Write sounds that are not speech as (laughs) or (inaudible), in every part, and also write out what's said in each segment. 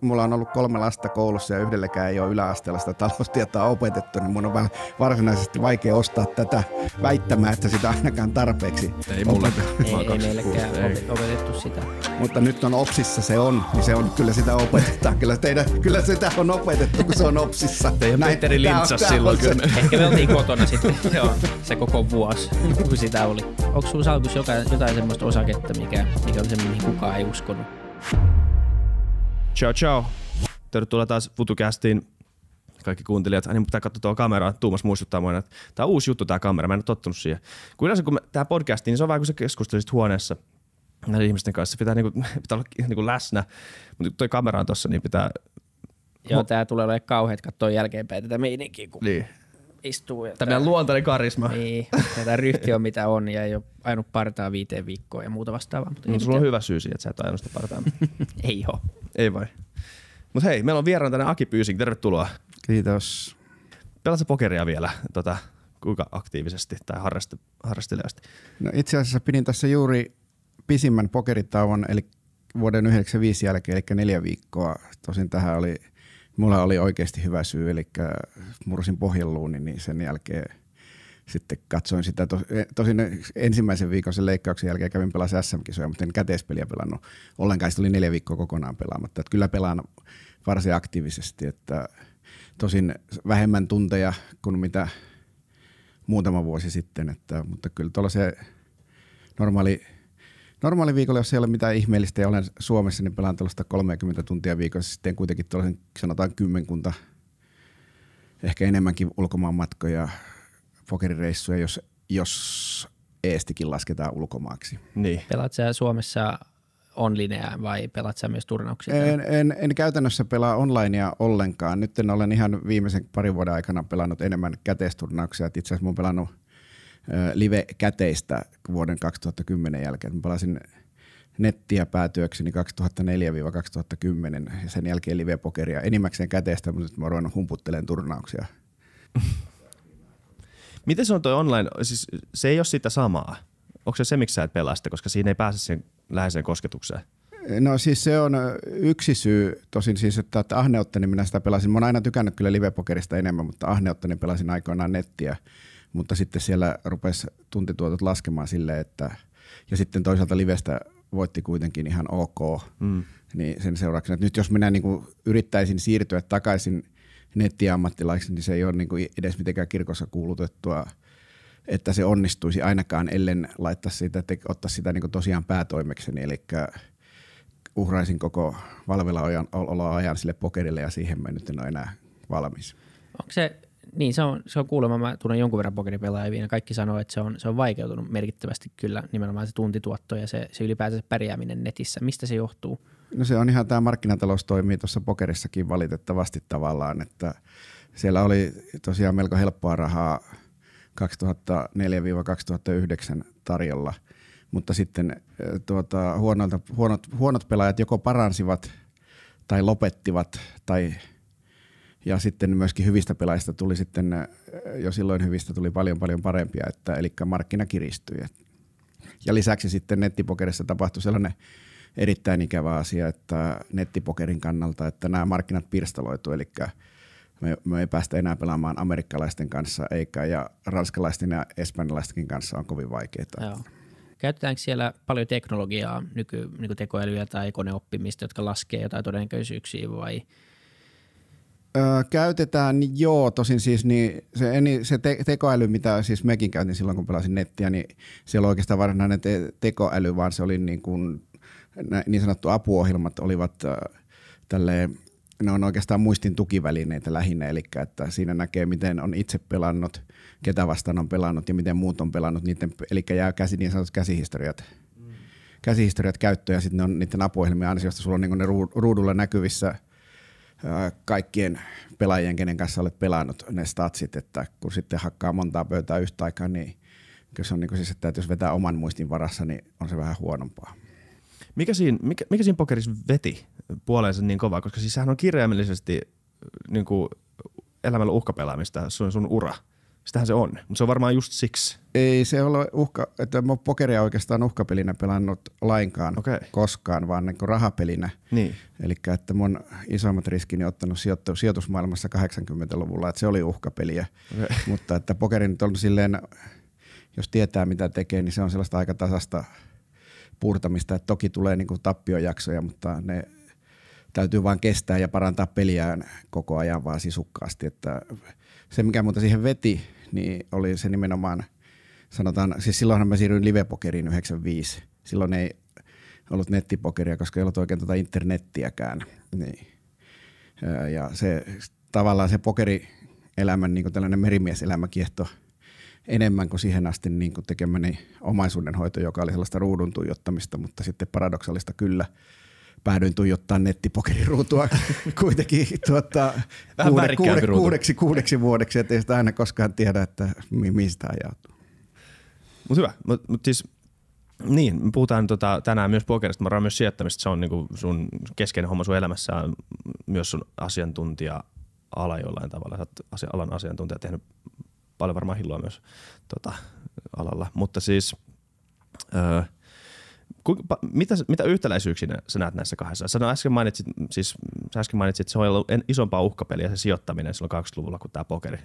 Mulla on ollut kolme lasta koulussa ja yhdellekään ei ole yläasteella sitä taloustietoa opetettu, niin mun on vähän varsinaisesti vaikea ostaa tätä väittämää, että sitä ainakaan tarpeeksi Ei mulle. Ei, ei meillekään ei. opetettu sitä. Mutta nyt on OPSissa se on, niin se on, kyllä sitä opetetaan. Kyllä, teidän, kyllä sitä on opetettu, kun se on OPSissa. Teidän Näin, Petteri lintsas silloin kyllä. Ehkä me oltiin kotona sitten, se (laughs) on se koko vuosi, kun sitä oli. Onko sinulla salkus jotain, jotain semmoista osaketta, mikä, mikä on se, mihin kukaan ei uskonut? Ciao, ciao. Tervetuloa taas FutuCastiin kaikki kuuntelijat, aina niin, pitää katsoa tuo kamera, Tuumas muistuttaa mua, että tämä on uusi juttu tämä kamera, mä en ole tottunut siihen. Kun yleensä kun tämä podcasti, niin se on vähän kuin sä keskustelisit huoneessa näiden ihmisten kanssa, pitää, niinku, (laughs) pitää olla niinku läsnä, mutta toi kamera on tossa, niin pitää... Joo, Mut... tämä tulee olemaan kauheat katsoa jälkeenpäin tätä meininkiä. Kun... Niin istuu. Ja Tämä luontainen karisma. Niin, tämä ryhti on mitä on ja ei ole ainut partaa viiteen viikkoon ja muuta vastaavaa. Mutta no, sulla on hyvä syy siihen, että sä et ainoa sitä partaa. (laughs) ei oo. Ei vai. Mut hei, meillä on vieraan tänne Aki Pyysing, tervetuloa. Kiitos. Pelasi pokeria vielä, tota, kuinka aktiivisesti tai harrasti, harrastelevasti? No itse asiassa pidin tässä juuri pisimmän pokeritauon, eli vuoden 95 jälkeen, eli neljä viikkoa. Tosin tähän oli mulla oli oikeasti hyvä syy, eli mursin pohjelluuni, niin sen jälkeen sitten katsoin sitä. Eh, tosin ensimmäisen viikon sen leikkauksen jälkeen kävin pelassa SM-kisoja, mutta en käteispeliä pelannut ollenkaan. Sitten oli neljä viikkoa kokonaan pelaamatta. Että kyllä pelaan varsin aktiivisesti, että tosin vähemmän tunteja kuin mitä muutama vuosi sitten, että, mutta kyllä tuolla se normaali normaali viikolla, jos ei ole mitään ihmeellistä ja olen Suomessa, niin pelaan tällaista 30 tuntia viikossa. Sitten kuitenkin tuollaisen sanotaan kymmenkunta, ehkä enemmänkin ulkomaanmatkoja, pokerireissuja, jos, jos Eestikin lasketaan ulkomaaksi. Niin. Pelaat sä Suomessa onlinea vai pelaat sä myös turnauksia? En, en, en käytännössä pelaa onlinea ollenkaan. Nyt en olen ihan viimeisen parin vuoden aikana pelannut enemmän käteisturnauksia. Itse asiassa olen pelannut live-käteistä vuoden 2010 jälkeen. Mä palasin nettiä päätyökseni 2004-2010 ja sen jälkeen live-pokeria enimmäkseen käteistä, mutta nyt mä ruvennut humputtelemaan turnauksia. Miten se on toi online, siis se ei ole sitä samaa. Onko se se, miksi sä et pelaa sitä, koska siinä ei pääse sen läheiseen kosketukseen? No siis se on yksi syy, tosin siis, että, että ahneuttani minä sitä pelasin. Mä oon aina tykännyt kyllä live pokerista enemmän, mutta ahneuttani pelasin aikoinaan nettiä mutta sitten siellä rupesi tuntituotot laskemaan sille, että ja sitten toisaalta livestä voitti kuitenkin ihan ok, mm. niin sen seurauksena, että nyt jos minä niin yrittäisin siirtyä takaisin nettiammattilaiseksi, niin se ei ole niin kuin edes mitenkään kirkossa kuulutettua, että se onnistuisi ainakaan, ellen laittaa sitä, ottaisi sitä niin kuin tosiaan päätoimekseni, eli uhraisin koko valvella ajan sille pokerille ja siihen mä nyt en ole enää valmis. Onko se niin se on, se on kuulemma, mä tunnen jonkun verran pokeripelaajia, ja kaikki sanoo, että se on, se on vaikeutunut merkittävästi kyllä nimenomaan se tuntituotto ja se, se ylipäätänsä pärjääminen netissä. Mistä se johtuu? No se on ihan, tämä markkinatalous toimii tuossa pokerissakin valitettavasti tavallaan, että siellä oli tosiaan melko helppoa rahaa 2004-2009 tarjolla, mutta sitten eh, tuota, huonot, huonot, huonot pelaajat joko paransivat tai lopettivat tai – ja sitten myöskin hyvistä pelaajista tuli sitten, jo silloin hyvistä tuli paljon paljon parempia, että, eli markkina kiristyi. Ja lisäksi sitten nettipokerissa tapahtui sellainen erittäin ikävä asia, että nettipokerin kannalta, että nämä markkinat pirstaloitu, eli me, me ei päästä enää pelaamaan amerikkalaisten kanssa, eikä ja ranskalaisten ja espanjalaistenkin kanssa on kovin vaikeaa. Joo. Käytetäänkö siellä paljon teknologiaa, nyky, niin tekoälyä tai koneoppimista, jotka laskee jotain todennäköisyyksiä vai – Öö, käytetään, niin joo, tosin siis niin se, niin se te, tekoäly, mitä siis mekin käytin silloin, kun pelasin nettiä, niin siellä oli oikeastaan varsinainen te, tekoäly, vaan se oli niin, kuin, niin sanottu apuohjelmat olivat äh, tälle ne on oikeastaan muistin tukivälineitä lähinnä, eli että siinä näkee, miten on itse pelannut, ketä vastaan on pelannut ja miten muut on pelannut, niiden, eli jää käsi, niin sanotut käsihistoriat mm. käsihistoriat käyttöön ja sitten ne on niiden apuohjelmien ansiosta, sulla on niin ne ruudulla näkyvissä – kaikkien pelaajien, kenen kanssa olet pelannut ne statsit, että kun sitten hakkaa montaa pöytää yhtä aikaa, niin kyllä se on niin kuin siis, että jos vetää oman muistin varassa, niin on se vähän huonompaa. Mikä siinä, mikä, mikä siinä pokerissa veti puoleensa niin kovaa, koska siis sehän on kirjaimellisesti niin kuin elämällä uhkapelaamista on sun ura – Sitähän se on, mutta se on varmaan just siksi. Ei se ole uhka, että mä pokeria oikeastaan uhkapelinä pelannut lainkaan okay. koskaan, vaan niin kuin rahapelinä. Niin. Eli että mun isommat riskini ottanut sijoittu, sijoitusmaailmassa 80-luvulla, että se oli uhkapeliä. Okay. (laughs) Mutta että pokeri nyt on silleen, jos tietää mitä tekee, niin se on sellaista aika tasasta puurtamista. Että toki tulee niin kuin tappiojaksoja, mutta ne täytyy vain kestää ja parantaa peliään koko ajan vaan sisukkaasti. Että se, mikä muuta siihen veti, niin oli se nimenomaan, sanotaan, siis silloinhan mä siirryin livepokeriin 95. Silloin ei ollut nettipokeria, koska ei ollut oikein tuota internettiäkään. Niin. Ja se, tavallaan se pokerielämän niin kuin tällainen merimieselämä kiehto enemmän kuin siihen asti niin kuin tekemäni omaisuudenhoito, joka oli sellaista ruudun tuijottamista, mutta sitten paradoksaalista kyllä – päädyin tuijottaa nettipokeriruutua (laughs) kuitenkin tuota, kuude, kuude, kuudeksi, kuudeksi vuodeksi, ettei sitä aina koskaan tiedä, että mi, mistä ajautuu. Mutta hyvä, mutta mut siis niin, me puhutaan tota, tänään myös pokerista, mutta myös sijoittamista. Se on niinku sun keskeinen homma sun elämässä, myös sun asiantuntija ala jollain tavalla. Sä oot asia, alan asiantuntija tehnyt paljon varmaan hilloa myös tota, alalla. Mutta siis öö, Kuinka, mitä, mitä yhtäläisyyksiä sä näet näissä kahdessa? Sä äsken mainitsit, siis, sä äsken mainitsit, että se on ollut isompaa uhkapeliä se sijoittaminen silloin 20-luvulla kuin tämä pokeri.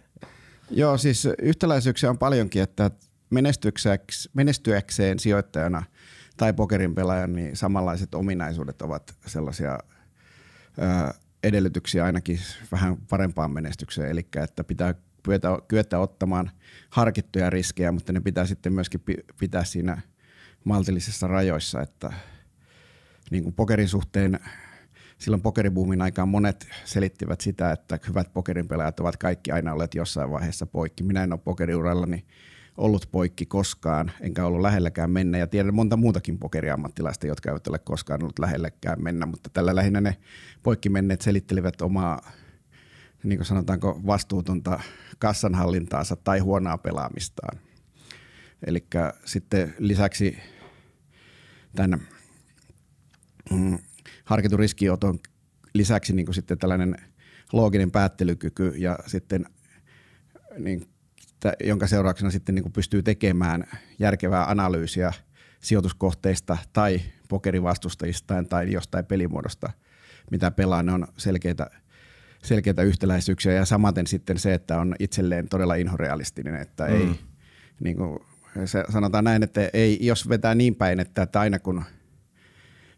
Joo, siis yhtäläisyyksiä on paljonkin, että menestyäkseen sijoittajana tai pokerin pelaajan, niin samanlaiset ominaisuudet ovat sellaisia ö, edellytyksiä ainakin vähän parempaan menestykseen. Eli että pitää kyetä, kyetä ottamaan harkittuja riskejä, mutta ne pitää sitten myöskin pitää siinä – maltillisissa rajoissa, että niin kuin pokerin suhteen silloin pokeribuumin aikaan monet selittivät sitä, että hyvät pokerin pelaajat ovat kaikki aina olleet jossain vaiheessa poikki. Minä en ole pokeriurallani ollut poikki koskaan, enkä ollut lähelläkään mennä. Ja tiedän monta muutakin pokeriammattilaista, jotka eivät ole koskaan ollut lähellekään mennä, mutta tällä lähinnä ne poikki menneet selittelivät omaa niin kuin sanotaanko vastuutonta kassanhallintaansa tai huonoa pelaamistaan. Eli sitten lisäksi tämän mm, harkitun riskioton lisäksi niin kuin sitten tällainen looginen päättelykyky ja sitten niin, jonka seurauksena sitten niin kuin pystyy tekemään järkevää analyysiä sijoituskohteista tai pokerivastustajista tai jostain pelimuodosta, mitä pelaa, ne on selkeitä, selkeitä yhtäläisyyksiä ja samaten sitten se, että on itselleen todella inhorealistinen, että mm. ei niin kuin, se, sanotaan näin, että ei, jos vetää niin päin, että, että aina kun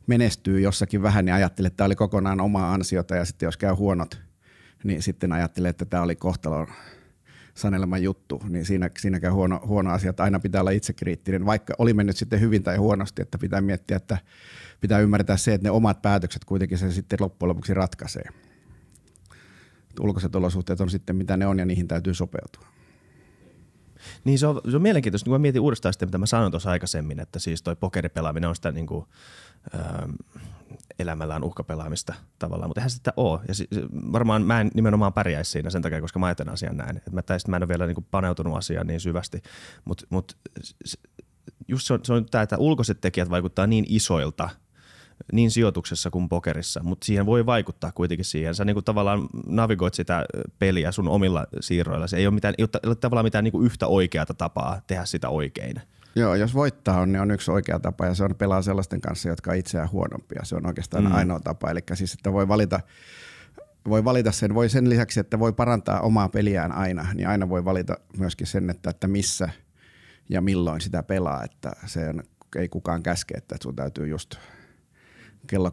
menestyy jossakin vähän, niin ajattelee, että tämä oli kokonaan omaa ansiota ja sitten jos käy huonot, niin sitten ajattelee, että tämä oli kohtalon sanelema juttu, niin siinä, siinäkään huono, huono asia, että aina pitää olla itsekriittinen, vaikka oli mennyt sitten hyvin tai huonosti, että pitää miettiä, että pitää ymmärtää se, että ne omat päätökset kuitenkin se sitten loppujen lopuksi ratkaisee. Ulkoiset olosuhteet on sitten mitä ne on ja niihin täytyy sopeutua. Niin se on, se on mielenkiintoista, niin kun mä mietin uudestaan sitä, mitä mä sanoin tuossa aikaisemmin, että siis toi pokeripelaaminen on sitä niin kuin, ähm, elämällään uhkapelaamista tavallaan, mutta eihän sitä ole. Ja se, varmaan mä en nimenomaan pärjäisi siinä sen takia, koska mä ajattelen asian näin. Et mä, tästä, mä en ole vielä niin kuin paneutunut asiaan niin syvästi, mutta mut, mut just se on, se on tämä, että ulkoiset tekijät vaikuttaa niin isoilta – niin sijoituksessa kuin pokerissa, mutta siihen voi vaikuttaa kuitenkin siihen. Sä niinku tavallaan navigoit sitä peliä sun omilla siirroilla. Se ei ole, mitään, ei ole tavallaan mitään niinku yhtä oikeata tapaa tehdä sitä oikein. Joo, jos voittaa on, niin on yksi oikea tapa ja se on pelaa sellaisten kanssa, jotka on itseään huonompia. Se on oikeastaan mm. ainoa tapa. Eli siis, että voi valita, voi valita sen, voi sen lisäksi, että voi parantaa omaa peliään aina, niin aina voi valita myöskin sen, että, että missä ja milloin sitä pelaa. Että se ei kukaan käske, että sun täytyy just kello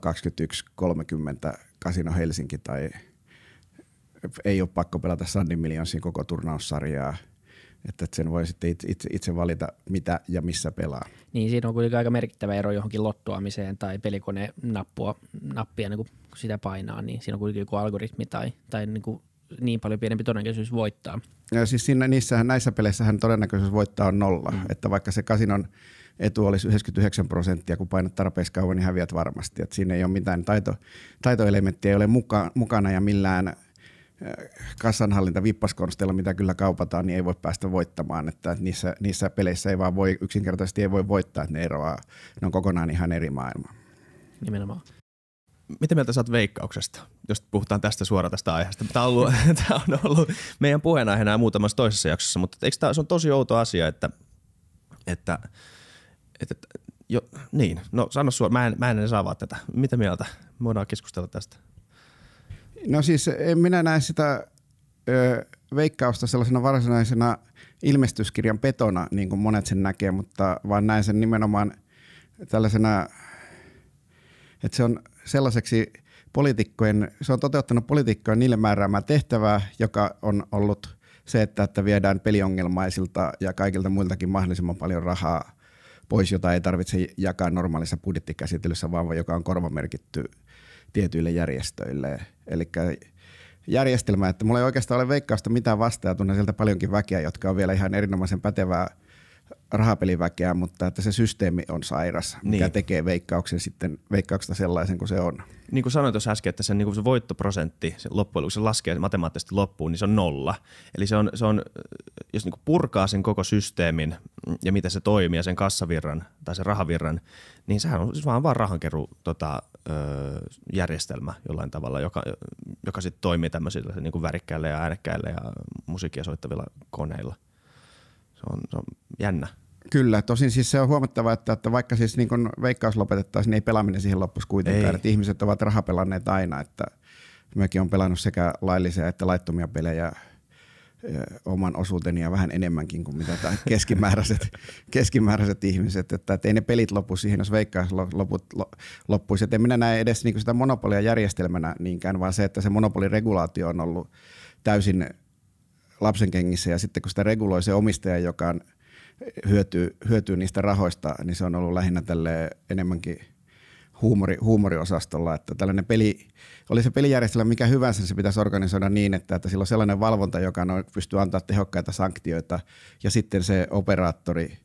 21.30 Casino Helsinki tai ei ole pakko pelata Sandin Millionsin koko turnaussarjaa. Että sen voi sitten itse, itse, itse valita, mitä ja missä pelaa. Niin, siinä on kuitenkin aika merkittävä ero johonkin lottoamiseen tai pelikone nappua, nappia, niin kun sitä painaa, niin siinä on kuitenkin joku algoritmi tai, tai niin, kuin niin paljon pienempi todennäköisyys voittaa. Ja siis siinä, niissähän, näissä peleissähän todennäköisyys voittaa on nolla. Mm. Että vaikka se kasinon – etu olisi 99 prosenttia, kun painat tarpeeksi kauan, niin häviät varmasti. Et siinä ei ole mitään taito, taitoelementtiä, ei ole muka, mukana ja millään äh, kassanhallinta vippaskonsteilla, mitä kyllä kaupataan, niin ei voi päästä voittamaan. Että niissä, niissä peleissä ei vaan voi, yksinkertaisesti ei voi voittaa, että ne eroaa, ne on kokonaan ihan eri maailma. Nimenomaan. Mitä mieltä saat veikkauksesta, jos puhutaan tästä suoraan tästä aiheesta? Tämä on ollut, (laughs) tämä on ollut meidän puheenaiheena muutamassa toisessa jaksossa, mutta eikö tämä, se on tosi outo asia, että, että – että, jo, niin, no sano sua, mä en, mä en edes avaa tätä. Mitä mieltä? Me voidaan keskustella tästä. No siis en eh, minä näe sitä ö, veikkausta sellaisena varsinaisena ilmestyskirjan petona, niin kuin monet sen näkee, mutta vaan näen sen nimenomaan tällaisena, että se on sellaiseksi poliitikkojen, se on toteuttanut poliitikkojen niille määräämää tehtävää, joka on ollut se, että, että viedään peliongelmaisilta ja kaikilta muiltakin mahdollisimman paljon rahaa pois, jota ei tarvitse jakaa normaalissa budjettikäsittelyssä, vaan joka on korvamerkitty tietyille järjestöille. Eli järjestelmä, että mulla ei oikeastaan ole veikkausta mitään vastaan, tunnen sieltä paljonkin väkeä, jotka on vielä ihan erinomaisen pätevää rahapeliväkeä, mutta että se systeemi on sairas, niin. mikä tekee veikkauksen sitten, veikkauksesta sellaisen kuin se on. Niin kuin sanoin tuossa äsken, että sen, niin kuin se voittoprosentti se loppujen lopuksi laskee matemaattisesti loppuun, niin se on nolla. Eli se on, se on jos niin kuin purkaa sen koko systeemin ja miten se toimii ja sen kassavirran tai sen rahavirran, niin sehän on siis vaan, vaan rahankeru tota, järjestelmä jollain tavalla, joka, joka sitten toimii tämmöisillä niin kuin värikkäillä ja äänekkäillä ja musiikkia soittavilla koneilla. Se on, se on jännä Kyllä, tosin siis se on huomattava, että, että vaikka siis niin kun veikkaus lopetettaisiin, niin ei pelaaminen siihen loppuisi kuitenkaan. Että ihmiset ovat rahapelanneet aina, että mäkin olen pelannut sekä laillisia että laittomia pelejä oman osuuteni ja vähän enemmänkin kuin mitä tämä keskimääräiset, (laughs) keskimääräiset ihmiset. Että, että ei ne pelit lopu siihen, jos veikkaus loput, loppuisi. Että en minä näe edes niin sitä monopolia järjestelmänä niinkään, vaan se, että se monopoliregulaatio on ollut täysin lapsen kengissä ja sitten kun sitä reguloi se omistaja, joka on – hyötyy, hyötyy niistä rahoista, niin se on ollut lähinnä tälle enemmänkin huumori, huumoriosastolla, että tällainen peli, oli se pelijärjestelmä mikä hyvänsä, niin se pitäisi organisoida niin, että, että sillä on sellainen valvonta, joka pystyy antaa tehokkaita sanktioita ja sitten se operaattori,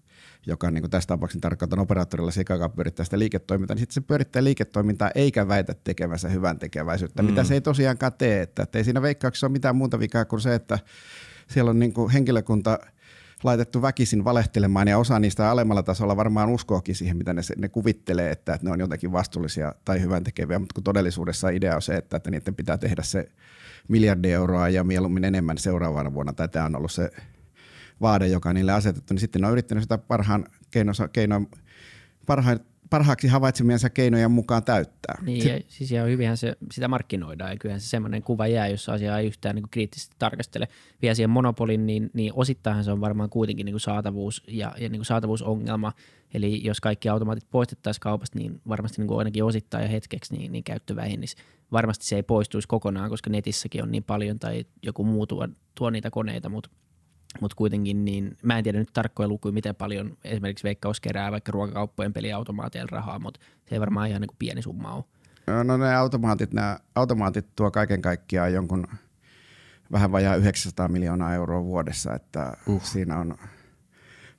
joka niin kuin tässä tapauksessa tarkoitan operaattorilla se, joka pyörittää sitä liiketoimintaa, niin sitten se pyörittää liiketoimintaa eikä väitä tekevänsä hyvän tekeväisyyttä, mm. mitä se ei tosiaankaan tee. Että, että ei siinä veikkauksessa ole mitään muuta vikaa kuin se, että siellä on niin kuin henkilökunta – laitettu väkisin valehtelemaan ja osa niistä alemmalla tasolla varmaan uskookin siihen, mitä ne, ne kuvittelee, että, että ne on jotenkin vastuullisia tai hyvän tekeviä, mutta kun todellisuudessa idea on se, että, että niiden pitää tehdä se miljardi euroa ja mieluummin enemmän seuraavana vuonna, tai tämä on ollut se vaade, joka on niille asetettu, niin sitten ne on yrittänyt sitä parhaan keinoin parhaan parhaaksi havaitsemiensa keinojen mukaan täyttää. Niin, ja, siis ihan hyvinhän se, sitä markkinoidaan, ja kyllähän se semmoinen kuva jää, jos asiaa ei yhtään niin kriittisesti tarkastele. Vielä siihen monopolin, niin, niin osittain se on varmaan kuitenkin niin kuin saatavuus ja, ja niin kuin saatavuusongelma. Eli jos kaikki automaatit poistettaisiin kaupasta, niin varmasti niin kuin ainakin osittain ja hetkeksi niin, niin käyttö vähenisi. Varmasti se ei poistuisi kokonaan, koska netissäkin on niin paljon tai joku muu tuo, tuo niitä koneita, mutta – mutta kuitenkin, niin mä en tiedä nyt tarkkoja lukuja, miten paljon esimerkiksi Veikkaus kerää vaikka ruokakauppojen peliautomaateilla rahaa, mutta se ei varmaan ihan niin kuin pieni summa ole. Öö, no ne automaatit, nämä automaatit tuo kaiken kaikkiaan jonkun vähän vajaa 900 miljoonaa euroa vuodessa, että uh. siinä on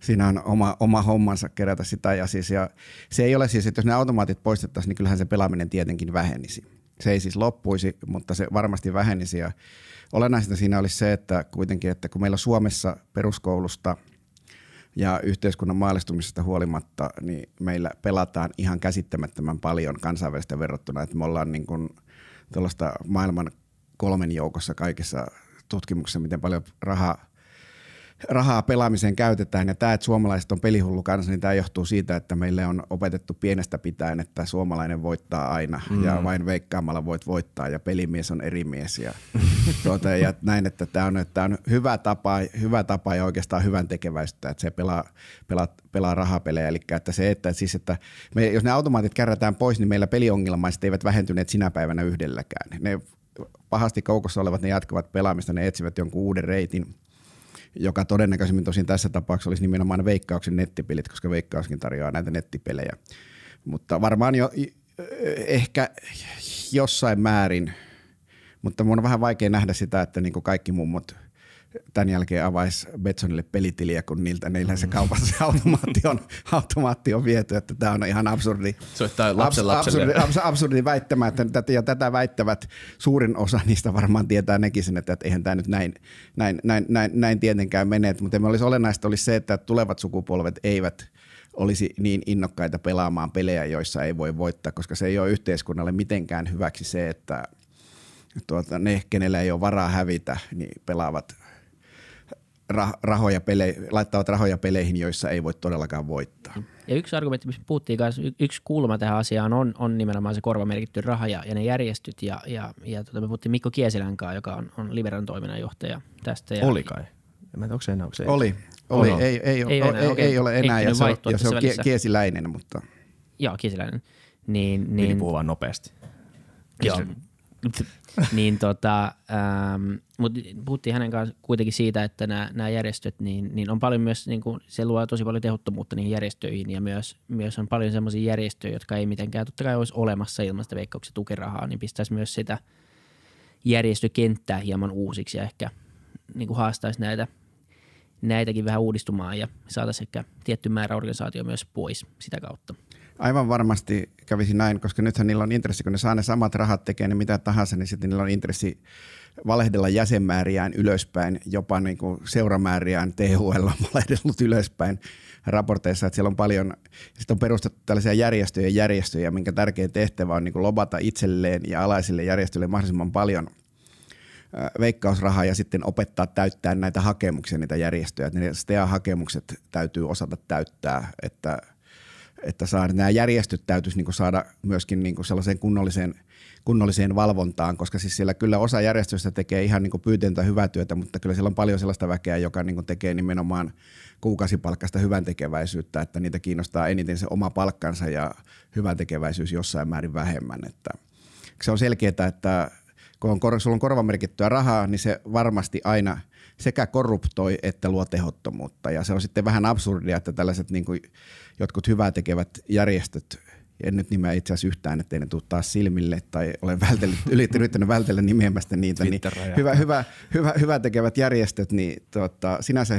siinä on oma, oma hommansa kerätä sitä. Ja siis, ja se ei ole siis, että jos ne automaatit poistettaisiin, niin kyllähän se pelaaminen tietenkin vähenisi. Se ei siis loppuisi, mutta se varmasti vähenisi. Ja olennaista siinä olisi se, että kuitenkin, että kun meillä Suomessa peruskoulusta ja yhteiskunnan maalistumisesta huolimatta, niin meillä pelataan ihan käsittämättömän paljon kansainvälistä verrattuna, että me ollaan niin kuin maailman kolmen joukossa kaikessa tutkimuksessa, miten paljon rahaa rahaa pelaamiseen käytetään ja tämä, että suomalaiset on pelihullu kanssa, niin tämä johtuu siitä, että meille on opetettu pienestä pitäen, että suomalainen voittaa aina mm. ja vain veikkaamalla voit voittaa ja pelimies on eri mies ja, (laughs) tuota, ja näin, että tämä on, että on hyvä, tapa, hyvä tapa ja oikeastaan hyvän tekeväistä, että se pelaa, pelaa, pelaa rahapelejä, eli että se, että, siis, että me, jos ne automaatit kärrätään pois, niin meillä peliongelmaiset eivät vähentyneet sinä päivänä yhdelläkään. Ne pahasti koukossa olevat, ne jatkavat pelaamista, ne etsivät jonkun uuden reitin – joka todennäköisemmin tosin tässä tapauksessa olisi nimenomaan Veikkauksen nettipelit, koska Veikkauskin tarjoaa näitä nettipelejä. Mutta varmaan jo ehkä jossain määrin, mutta mun on vähän vaikea nähdä sitä, että niin kaikki mummot – tämän jälkeen avaisi Betsonille pelitiliä, kun niiltä niillä se kaupassa se automaatti on, automaatti on viety, että tämä on ihan absurdi, lapsen abs, absurdi, abs, absurdi väittämä, että tätä, ja tätä väittävät suurin osa niistä varmaan tietää nekin sen, että, että eihän tämä nyt näin, näin, näin, näin, näin tietenkään mene, mutta olisi olennaista olisi se, että tulevat sukupolvet eivät olisi niin innokkaita pelaamaan pelejä, joissa ei voi voittaa, koska se ei ole yhteiskunnalle mitenkään hyväksi se, että tuota, ne, kenellä ei ole varaa hävitä, niin pelaavat rah- rahoja pele- laittavat rahoja peleihin, joissa ei voi todellakaan voittaa. Ja yksi argumentti, missä puhuttiin kanssa, y- yksi kulma tähän asiaan on, on nimenomaan se korvamerkitty raha ja, ja ne järjestöt. Ja, ja, ja tuota, me puhuttiin Mikko Kiesilän kanssa, joka on, on Liberan toiminnanjohtaja tästä. Ja, oli kai. En mä tiedä, onko se enää, onko se oli, oli, Ei, ei, ei, ole, enää, ei, ei ole enää, ja se, ja se on välissä. kiesiläinen, mutta... Joo, kiesiläinen. Niin, niin... Piti vaan nopeasti. Joo. (laughs) niin tota, ähm, mutta puhuttiin hänen kanssa kuitenkin siitä, että nämä järjestöt, niin, niin, on paljon myös, niin kuin, se luo tosi paljon tehottomuutta niihin järjestöihin ja myös, myös on paljon sellaisia järjestöjä, jotka ei mitenkään totta kai olisi olemassa ilman sitä veikkauksen tukirahaa, niin pistäisi myös sitä järjestökenttää hieman uusiksi ja ehkä niin kuin haastaisi näitä, näitäkin vähän uudistumaan ja saataisiin ehkä tietty määrä organisaatio myös pois sitä kautta. Aivan varmasti kävisi näin, koska nythän niillä on intressi, kun ne saa ne samat rahat tekemään niin mitä tahansa, niin sitten niillä on intressi valehdella jäsenmääriään ylöspäin, jopa niin kuin seuramääriään THL on valehdellut ylöspäin raporteissa, että siellä on paljon, sitten on perustettu tällaisia järjestöjä järjestöjä, minkä tärkein tehtävä on niin kuin lobata itselleen ja alaisille järjestöille mahdollisimman paljon veikkausrahaa ja sitten opettaa täyttää näitä hakemuksia, niitä järjestöjä. Että ne STEA-hakemukset täytyy osata täyttää, että – että saada, nämä järjestöt täytyisi niin saada myöskin niin sellaiseen kunnolliseen, kunnolliseen valvontaan, koska siis siellä kyllä osa järjestöistä tekee ihan niin pyytäntä hyvää työtä, mutta kyllä siellä on paljon sellaista väkeä, joka niin tekee nimenomaan kuukausipalkkasta hyvän tekeväisyyttä, että niitä kiinnostaa eniten se oma palkkansa ja hyvän tekeväisyys jossain määrin vähemmän. Että se on selkeää, että kun on, sulla on korvamerkittyä rahaa, niin se varmasti aina – sekä korruptoi että luo tehottomuutta. Ja se on sitten vähän absurdia, että tällaiset niin kuin jotkut hyvää tekevät järjestöt, en nyt nimeä itse asiassa yhtään, ettei ne tule taas silmille tai olen vältellyt, (laughs) yrittänyt vältellä nimeämästä niitä. Niin hyvä, hyvä, hyvä, hyvä, tekevät järjestöt, niin tota, sinänsä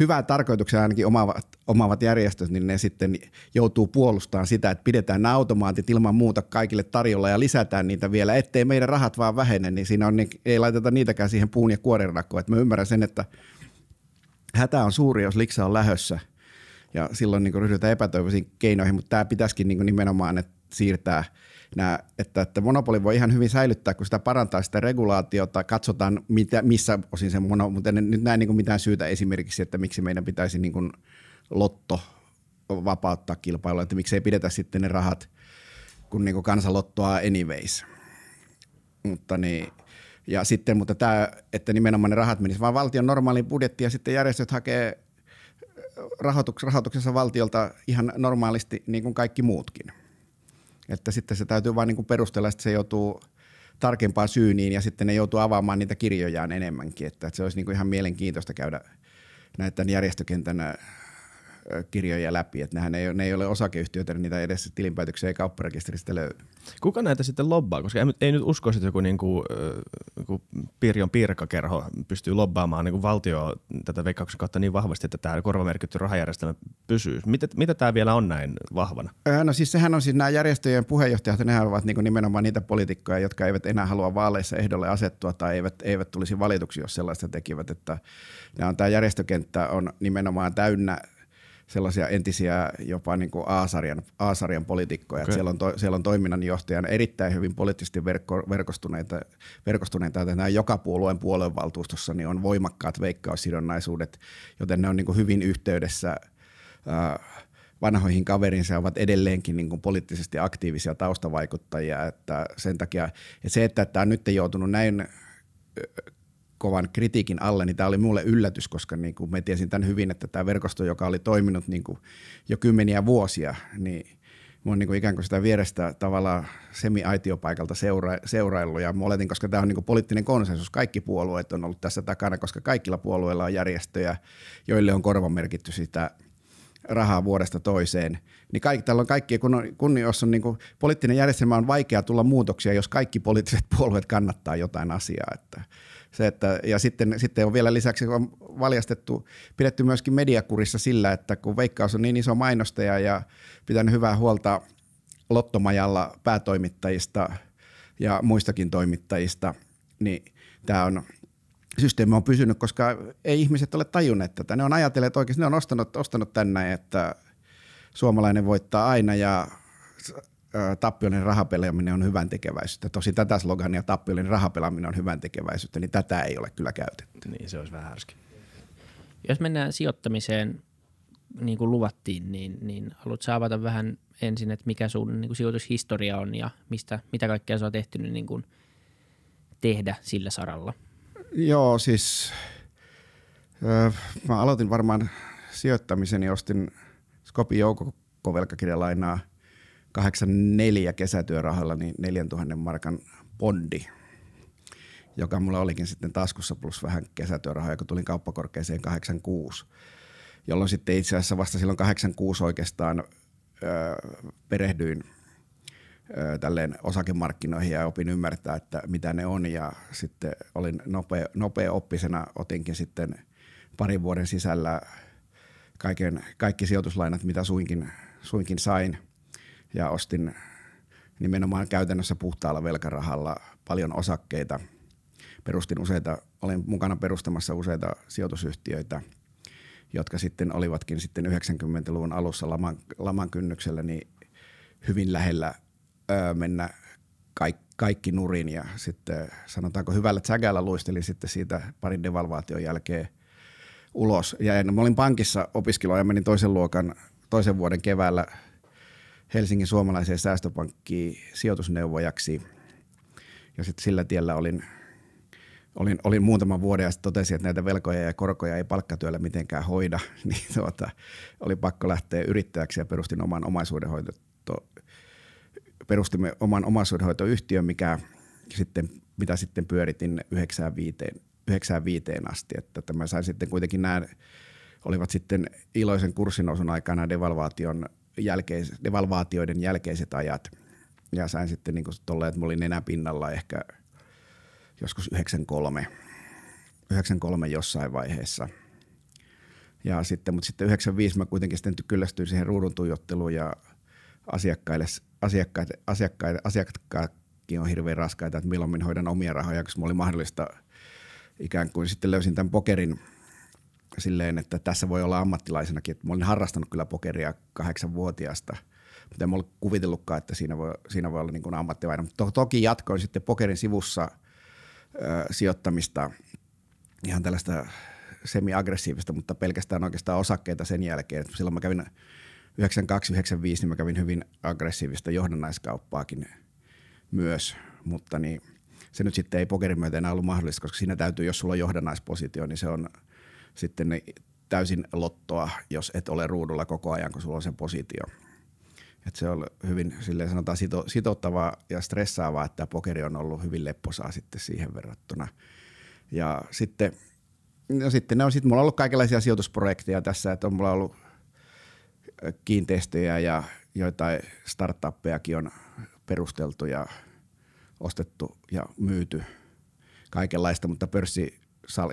hyvää tarkoituksia ainakin omaavat, omaavat järjestöt, niin ne sitten joutuu puolustamaan sitä, että pidetään nämä automaatit ilman muuta kaikille tarjolla ja lisätään niitä vielä, ettei meidän rahat vaan vähene, niin siinä on, niin ei laiteta niitäkään siihen puun ja kuoren rakkoon. Mä ymmärrän sen, että hätä on suuri, jos liksa on lähössä ja silloin niin ryhdytään epätoivoisiin keinoihin, mutta tämä pitäisikin niin nimenomaan että siirtää – nämä, että, että monopoli voi ihan hyvin säilyttää, kun sitä parantaa sitä regulaatiota, katsotaan mitä, missä osin se monopoli, mutta en nyt näe niin kuin mitään syytä esimerkiksi, että miksi meidän pitäisi niin kuin lotto vapauttaa kilpailua, että ei pidetä sitten ne rahat, kun niin kuin kansalottoa anyways. Mutta niin, ja sitten, mutta tämä, että nimenomaan ne rahat menisivät vaan valtion normaaliin budjettiin ja sitten järjestöt hakee äh, rahoituks, rahoituksensa valtiolta ihan normaalisti niin kuin kaikki muutkin. Että sitten se täytyy vain niin perustella, että se joutuu tarkempaan syyniin ja sitten ne joutuu avaamaan niitä kirjojaan enemmänkin. Että, että se olisi niin kuin ihan mielenkiintoista käydä näiden järjestökentän kirjoja läpi. Että nehän ei, ne ei ole osakeyhtiöitä, niin niitä edes tilinpäätöksiä ei kaupparekisteristä löydy. Kuka näitä sitten lobbaa? Koska ei, ei nyt usko, että joku, niin kuin Pirjon pirkkakerho pystyy lobbaamaan kuin niinku valtio tätä veikkauksen kautta niin vahvasti, että tämä korvamerkitty rahajärjestelmä pysyy. Mitä, mitä tämä vielä on näin vahvana? No siis sehän on siis nämä järjestöjen puheenjohtajat, nehän ovat niin nimenomaan niitä poliitikkoja, jotka eivät enää halua vaaleissa ehdolle asettua tai eivät, eivät tulisi valituksi, jos sellaista tekivät. Että nämä on, tämä järjestökenttä on nimenomaan täynnä sellaisia entisiä jopa niin kuin A-sarjan, A-sarjan poliitikkoja. Okay. Siellä, on to, siellä on toiminnanjohtajana erittäin hyvin poliittisesti verkko, verkostuneita, verkostuneita että nämä joka puolueen puolueenvaltuustossa niin on voimakkaat veikkaussidonnaisuudet, joten ne on niin kuin hyvin yhteydessä äh, vanhoihin kaverinsa ovat edelleenkin niin kuin poliittisesti aktiivisia taustavaikuttajia. Että sen takia, ja se, että tämä on nyt joutunut näin kovan kritiikin alle, niin tämä oli mulle yllätys, koska niin kuin mä tiesin tämän hyvin, että tämä verkosto, joka oli toiminut niin kuin jo kymmeniä vuosia, niin mä niin kuin ikään kuin sitä vierestä tavallaan semi-aitiopaikalta seura- seuraillut ja mä oletin, koska tämä on niin kuin poliittinen konsensus, kaikki puolueet on ollut tässä takana, koska kaikilla puolueilla on järjestöjä, joille on korvamerkitty sitä – rahaa vuodesta toiseen. Niin kaikki, täällä on kaikki, kun, on, kun jos on niin kuin, poliittinen järjestelmä on vaikea tulla muutoksia, jos kaikki poliittiset (laughs) puolueet kannattaa jotain asiaa. Että se, että, ja sitten, sitten on vielä lisäksi on valjastettu, pidetty myöskin mediakurissa sillä, että kun Veikkaus on niin iso mainostaja ja pitänyt hyvää huolta Lottomajalla päätoimittajista ja muistakin toimittajista, niin tämä on – systeemi on pysynyt, koska ei ihmiset ole tajunneet tätä. Ne on ajatelleet että oikeasti, ne on ostanut, ostanut tänne, että suomalainen voittaa aina ja tappiollinen rahapelaaminen on hyvän tekeväisyyttä. Tosi tätä slogania tappiollinen rahapelaaminen on hyvän tekeväisyyttä, niin tätä ei ole kyllä käytetty. Niin, se olisi vähän härski. Jos mennään sijoittamiseen, niin kuin luvattiin, niin, niin haluatko avata vähän ensin, että mikä sun niin kuin sijoitushistoria on ja mistä, mitä kaikkea sä oot ehtinyt niin kuin tehdä sillä saralla – Joo, siis öö, mä aloitin varmaan sijoittamisen, ostin Skopin joukkovelkakirjalainaa 84 kesätyörahalla, niin 4000 markan bondi, joka mulla olikin sitten taskussa plus vähän kesätyörahaa, kun tulin kauppakorkeeseen 86, jolloin sitten itse asiassa vasta silloin 86 oikeastaan öö, perehdyin – tälleen osakemarkkinoihin ja opin ymmärtää, että mitä ne on ja sitten olin nopea, nopea oppisena, otinkin sitten parin vuoden sisällä kaiken, kaikki sijoituslainat, mitä suinkin, suinkin sain ja ostin nimenomaan käytännössä puhtaalla velkarahalla paljon osakkeita. Perustin useita, olin mukana perustamassa useita sijoitusyhtiöitä, jotka sitten olivatkin sitten 90-luvun alussa laman, laman kynnyksellä niin hyvin lähellä mennä kaikki, kaikki nurin ja sitten sanotaanko hyvällä tsägällä luistelin sitten siitä parin devalvaation jälkeen ulos. Ja en, mä olin pankissa opiskelua ja menin toisen luokan toisen vuoden keväällä Helsingin suomalaiseen säästöpankkiin sijoitusneuvojaksi. Ja sitten sillä tiellä olin, olin, olin muutaman vuoden ja sitten totesin, että näitä velkoja ja korkoja ei palkkatyöllä mitenkään hoida. (laughs) Niin tuota, oli pakko lähteä yrittäjäksi ja perustin oman omaisuudenhoito perustimme oman omaisuudenhoitoyhtiön, mikä sitten, mitä sitten pyöritin 95, asti. Että tämä sain sitten kuitenkin nämä olivat sitten iloisen kurssinousun aikana devalvaation jälkeis, devalvaatioiden jälkeiset ajat. Ja sain sitten niin tolleen, että mä olin nenäpinnalla ehkä joskus 93, 93 jossain vaiheessa. Ja sitten, mutta sitten 95 mä kuitenkin sitten kyllästyin siihen ruudun tuijotteluun ja asiakkaille, asiakkaat, asiakkaat, asiakkaatkin on hirveän raskaita, että milloin minä hoidan omia rahoja, koska oli mahdollista ikään kuin sitten löysin tämän pokerin silleen, että tässä voi olla ammattilaisenakin. Että olin harrastanut kyllä pokeria kahdeksanvuotiaasta, mutta en ollut kuvitellutkaan, että siinä voi, siinä voi olla niin ammattilainen. To, toki jatkoin sitten pokerin sivussa ö, sijoittamista ihan tällaista semi-aggressiivista, mutta pelkästään oikeastaan osakkeita sen jälkeen. Silloin mä kävin 92-95 niin mä kävin hyvin aggressiivista johdannaiskauppaakin myös, mutta niin, se nyt sitten ei pokerin myötä enää ollut mahdollista, koska siinä täytyy, jos sulla on johdannaispositio, niin se on sitten täysin lottoa, jos et ole ruudulla koko ajan, kun sulla on se positio. Et se on hyvin silleen sanotaan sito, sitouttavaa ja stressaavaa, että pokeri on ollut hyvin lepposaa sitten siihen verrattuna. Ja sitten, no sitten, on, sitten mulla on ollut kaikenlaisia sijoitusprojekteja tässä, että on mulla ollut – kiinteistöjä ja joitain startuppejakin on perusteltu ja ostettu ja myyty kaikenlaista, mutta pörssi,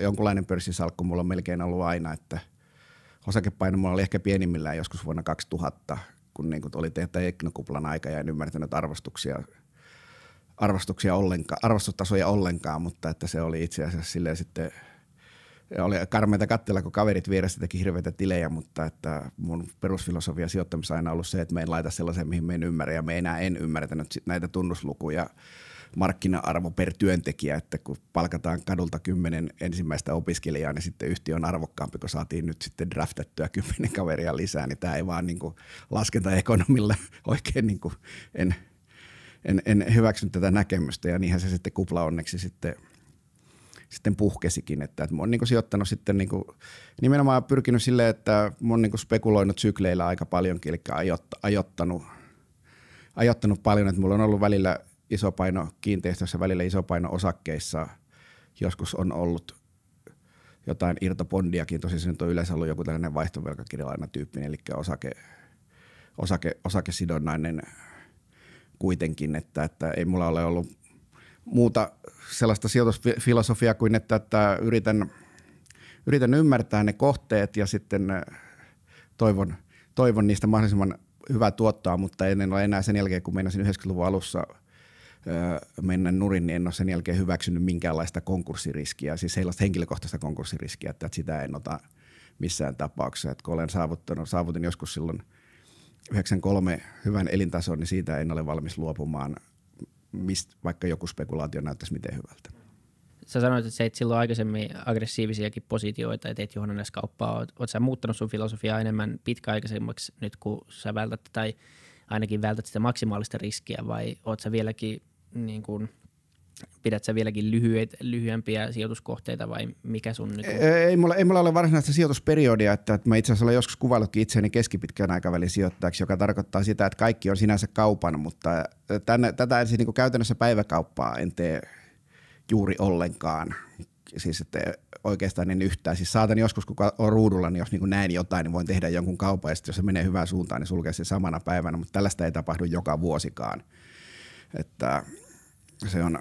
jonkunlainen pörssisalkku mulla on melkein ollut aina, että mulla oli ehkä pienimmillään joskus vuonna 2000, kun niin kuin oli tehtävä eknokuplan aika ja en ymmärtänyt arvostuksia, arvostuksia ollenkaan, arvostustasoja ollenkaan, mutta että se oli itse asiassa silleen sitten – oli karmeita katsella, kun kaverit vieressä teki hirveitä tilejä, mutta että mun perusfilosofia sijoittamisessa aina ollut se, että me en laita sellaiseen, mihin me en ymmärrä, ja me enää en ymmärtänyt näitä tunnuslukuja markkina-arvo per työntekijä, että kun palkataan kadulta kymmenen ensimmäistä opiskelijaa, niin sitten yhtiö on arvokkaampi, kun saatiin nyt sitten draftattua (laughs) kymmenen kaveria lisää, niin tämä ei vaan niin laskentaekonomilla (laughs) oikein niin kuin en, en, en hyväksynyt tätä näkemystä ja niinhän se sitten kupla onneksi sitten – sitten puhkesikin. Että, että mä oon niin kuin sijoittanut sitten niin kuin, nimenomaan pyrkinyt silleen, että mä oon niin kuin spekuloinut sykleillä aika paljonkin, eli ajottanut, ajottanut paljon, että mulla on ollut välillä iso paino kiinteistössä, välillä iso paino osakkeissa, joskus on ollut jotain irtopondiakin, tosi se nyt on yleensä ollut joku tällainen tyyppinen, eli osake, osake, osakesidonnainen kuitenkin, että, että ei mulla ole ollut muuta sellaista sijoitusfilosofiaa kuin, että, että yritän, yritän ymmärtää ne kohteet ja sitten äh, toivon, toivon niistä mahdollisimman hyvää tuottaa, mutta en ole enää sen jälkeen, kun meinasin 90-luvun alussa äh, mennä nurin, niin en ole sen jälkeen hyväksynyt minkäänlaista konkurssiriskiä, siis sellaista henkilökohtaista konkurssiriskiä, että sitä en ota missään tapauksessa. että kun olen saavuttanut, saavutin joskus silloin 93 hyvän elintason, niin siitä en ole valmis luopumaan – mistä vaikka joku spekulaatio näyttäisi miten hyvältä. Sä sanoit, että sä et silloin aikaisemmin aggressiivisiakin positioita, että et johdannaiskauppaa. kauppaa. Oletko sä muuttanut sun filosofiaa enemmän pitkäaikaisemmaksi nyt, kun sä vältät tai ainakin vältät sitä maksimaalista riskiä vai oot sä vieläkin niin kuin – pidät sä vieläkin lyhyet, lyhyempiä sijoituskohteita vai mikä sun nyt on? Ei mulla, ei mulla ole varsinaista sijoitusperiodia, että, että mä itse asiassa olen joskus kuvailutkin itseäni keskipitkän aikavälin sijoittajaksi, joka tarkoittaa sitä, että kaikki on sinänsä kaupan, mutta tänne, tätä siis niin käytännössä päiväkauppaa en tee juuri ollenkaan. Siis että oikeastaan en yhtään. Siis saatan joskus, kun on ruudulla, niin jos niin näen jotain, niin voin tehdä jonkun kaupan ja sitten jos se menee hyvään suuntaan, niin sulkee se samana päivänä, mutta tällaista ei tapahdu joka vuosikaan. Että se on,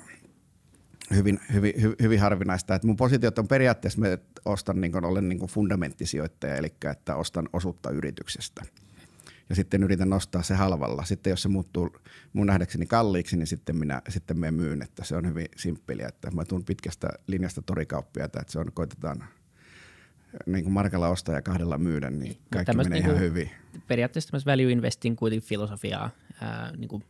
hyvin, hyvin, hyvin harvinaista. Et mun positiot on periaatteessa, että ostan, niin olen niin fundamenttisijoittaja, eli että ostan osuutta yrityksestä ja sitten yritän nostaa se halvalla. Sitten jos se muuttuu mun nähdäkseni kalliiksi, niin sitten minä sitten me myyn, että se on hyvin simppeliä, että mä tuun pitkästä linjasta torikauppia, että se on koitetaan niin kuin markalla ostaa ja kahdella myydä, niin kaikki menee niin ihan niinku hyvin. Periaatteessa tämmöistä value investing kuitenkin filosofiaa ää, niin kuin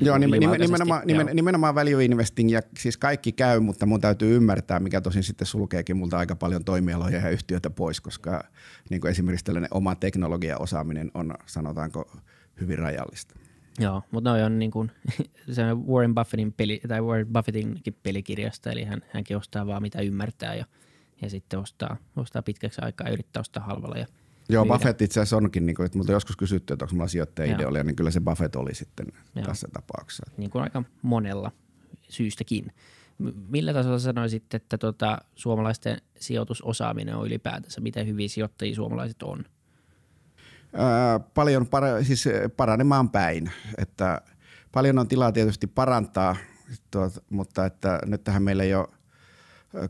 Joo, niin nimenomaan, nimenomaan, joo. nimenomaan value investing ja siis kaikki käy, mutta mun täytyy ymmärtää, mikä tosin sitten sulkeekin multa aika paljon toimialoja ja yhtiöitä pois, koska niin kuin esimerkiksi tällainen oma teknologiaosaaminen on sanotaanko hyvin rajallista. Joo, mutta noi on niin kuin, (laughs) se on Warren Buffettin, peli, tai Warren Buffettinkin pelikirjasta, eli hän, hänkin ostaa vaan mitä ymmärtää ja, ja sitten ostaa, ostaa pitkäksi aikaa ja yrittää ostaa halvalla ja – Joo, myydä. Niin. Buffett itse asiassa onkin, niin kuin, että multa joskus kysytty, että onko mulla sijoittaja-ideolia, niin kyllä se Buffett oli sitten Joo. tässä tapauksessa. Niin kuin aika monella syystäkin. Millä tasolla sanoisit, että tuota, suomalaisten sijoitusosaaminen on ylipäätänsä? Miten hyviä sijoittajia suomalaiset on? Ää, paljon para, siis paranemaan päin. Että paljon on tilaa tietysti parantaa, tuot, mutta että nyt tähän meillä ei ole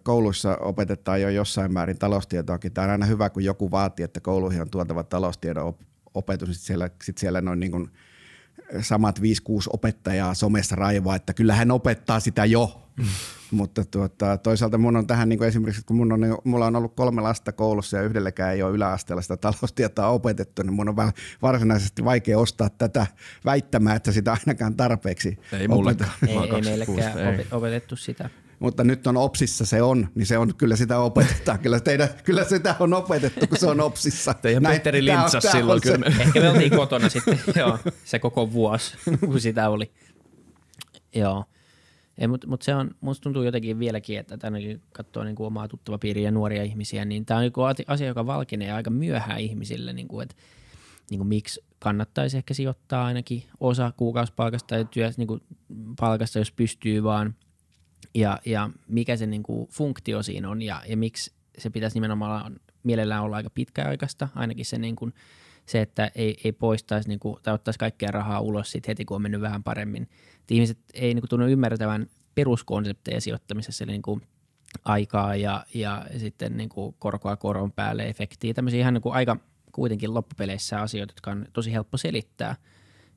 kouluissa opetetaan jo jossain määrin taloustietoakin. Tämä on aina hyvä, kun joku vaatii, että kouluihin on tuotava taloustiedon opetus, sitten siellä, sit siellä noin niin kuin samat 5-6 opettajaa somessa raivaa, että kyllä hän opettaa sitä jo. Mm. Mutta tuota, toisaalta mun on tähän niin kuin esimerkiksi, kun mun on, niin, mulla on ollut kolme lasta koulussa ja yhdelläkään ei ole yläasteella sitä taloustietoa opetettu, niin mun on varsinaisesti vaikea ostaa tätä väittämää, että sitä ainakaan tarpeeksi Ei mullekaan. Ei, ei meillekään opetettu sitä mutta nyt on OPSissa se on, niin se on, kyllä sitä opetetaan. Kyllä, teidän, kyllä sitä on opetettu, kun se on OPSissa. Teidän Näin, Petteri lintsas silloin kyllä. Ehkä me oltiin kotona sitten, joo, se koko vuosi, kun sitä oli. Joo. Mutta mut se on, musta tuntuu jotenkin vieläkin, että tänne katsoo niinku omaa tuttava piiriä ja nuoria ihmisiä, niin tämä on joku niinku asia, joka valkenee aika myöhään ihmisille, niinku, että niinku, miksi kannattaisi ehkä sijoittaa ainakin osa kuukausipalkasta tai työpalkasta, niinku, palkasta, jos pystyy vaan – ja, ja mikä se niin kuin funktio siinä on ja, ja miksi se pitäisi nimenomaan mielellään olla aika pitkäaikaista, ainakin se, niin kuin, se että ei, ei poistaisi niin kuin, tai ottaisi kaikkea rahaa ulos sit heti, kun on mennyt vähän paremmin. Et ihmiset ei niin kuin, tunnu ymmärtävän peruskonsepteja sijoittamisessa, eli niin kuin, aikaa ja, ja sitten niin kuin, korkoa koron päälle, efektiä, tämmöisiä ihan niin kuin, aika kuitenkin loppupeleissä asioita, jotka on tosi helppo selittää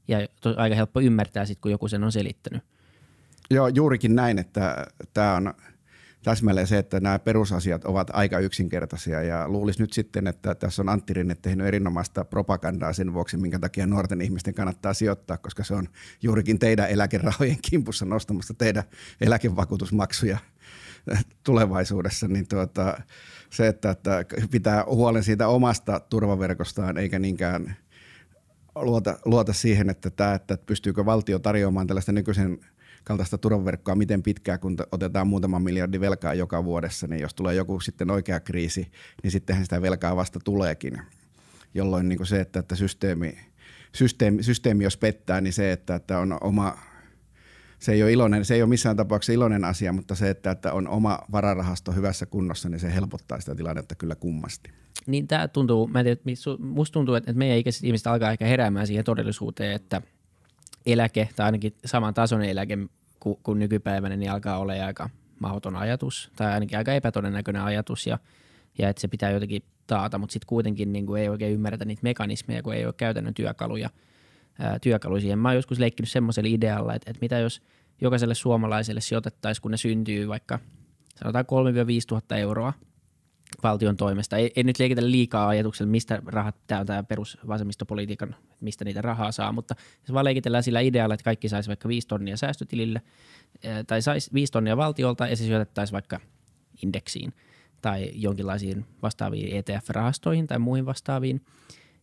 ja to, aika helppo ymmärtää sitten, kun joku sen on selittänyt. Joo, juurikin näin, että tämä on täsmälleen se, että nämä perusasiat ovat aika yksinkertaisia ja luulisi nyt sitten, että tässä on Antti Rinne tehnyt erinomaista propagandaa sen vuoksi, minkä takia nuorten ihmisten kannattaa sijoittaa, koska se on juurikin teidän eläkerahojen kimpussa nostamassa teidän eläkevakuutusmaksuja tulevaisuudessa, niin tuota, se, että, että pitää huolen siitä omasta turvaverkostaan eikä niinkään luota, luota siihen, että, tämä, että pystyykö valtio tarjoamaan tällaista nykyisen – kaltaista turvaverkkoa miten pitkää, kun otetaan muutama miljardi velkaa joka vuodessa, niin jos tulee joku sitten oikea kriisi, niin sittenhän sitä velkaa vasta tuleekin. Jolloin niin kuin se, että, että systeemi, systeemi, systeemi, jos pettää, niin se, että, että on oma se ei ole iloinen, se ei ole missään tapauksessa iloinen asia, mutta se, että, että on oma vararahasto hyvässä kunnossa, niin se helpottaa sitä tilannetta kyllä kummasti. Niin tämä tuntuu, mä tiedän, musta tuntuu, että meidän ikäiset ihmiset alkaa ehkä heräämään siihen todellisuuteen, että – eläke, tai ainakin saman tason eläke kuin, kuin nykypäiväinen, niin alkaa olla aika mahdoton ajatus, tai ainakin aika epätodennäköinen ajatus, ja, ja että se pitää jotenkin taata, mutta sitten kuitenkin niin kuin ei oikein ymmärretä niitä mekanismeja, kun ei ole käytännön työkaluja, ää, työkaluja siihen. Mä oon joskus leikkinyt semmoisella idealla, että, että mitä jos jokaiselle suomalaiselle sijoitettaisiin, kun ne syntyy vaikka sanotaan 3-5 tuhatta euroa – valtion toimesta. Ei, ei nyt leikitä liikaa ajatuksella, mistä rahat, tämä on tämä perusvasemmistopolitiikan, mistä niitä rahaa saa, mutta jos vaan leikitellään sillä idealla, että kaikki saisi vaikka 5 tonnia säästötilille, tai saisi 5 tonnia valtiolta ja se syötettäisiin vaikka indeksiin tai jonkinlaisiin vastaaviin ETF-rahastoihin tai muihin vastaaviin,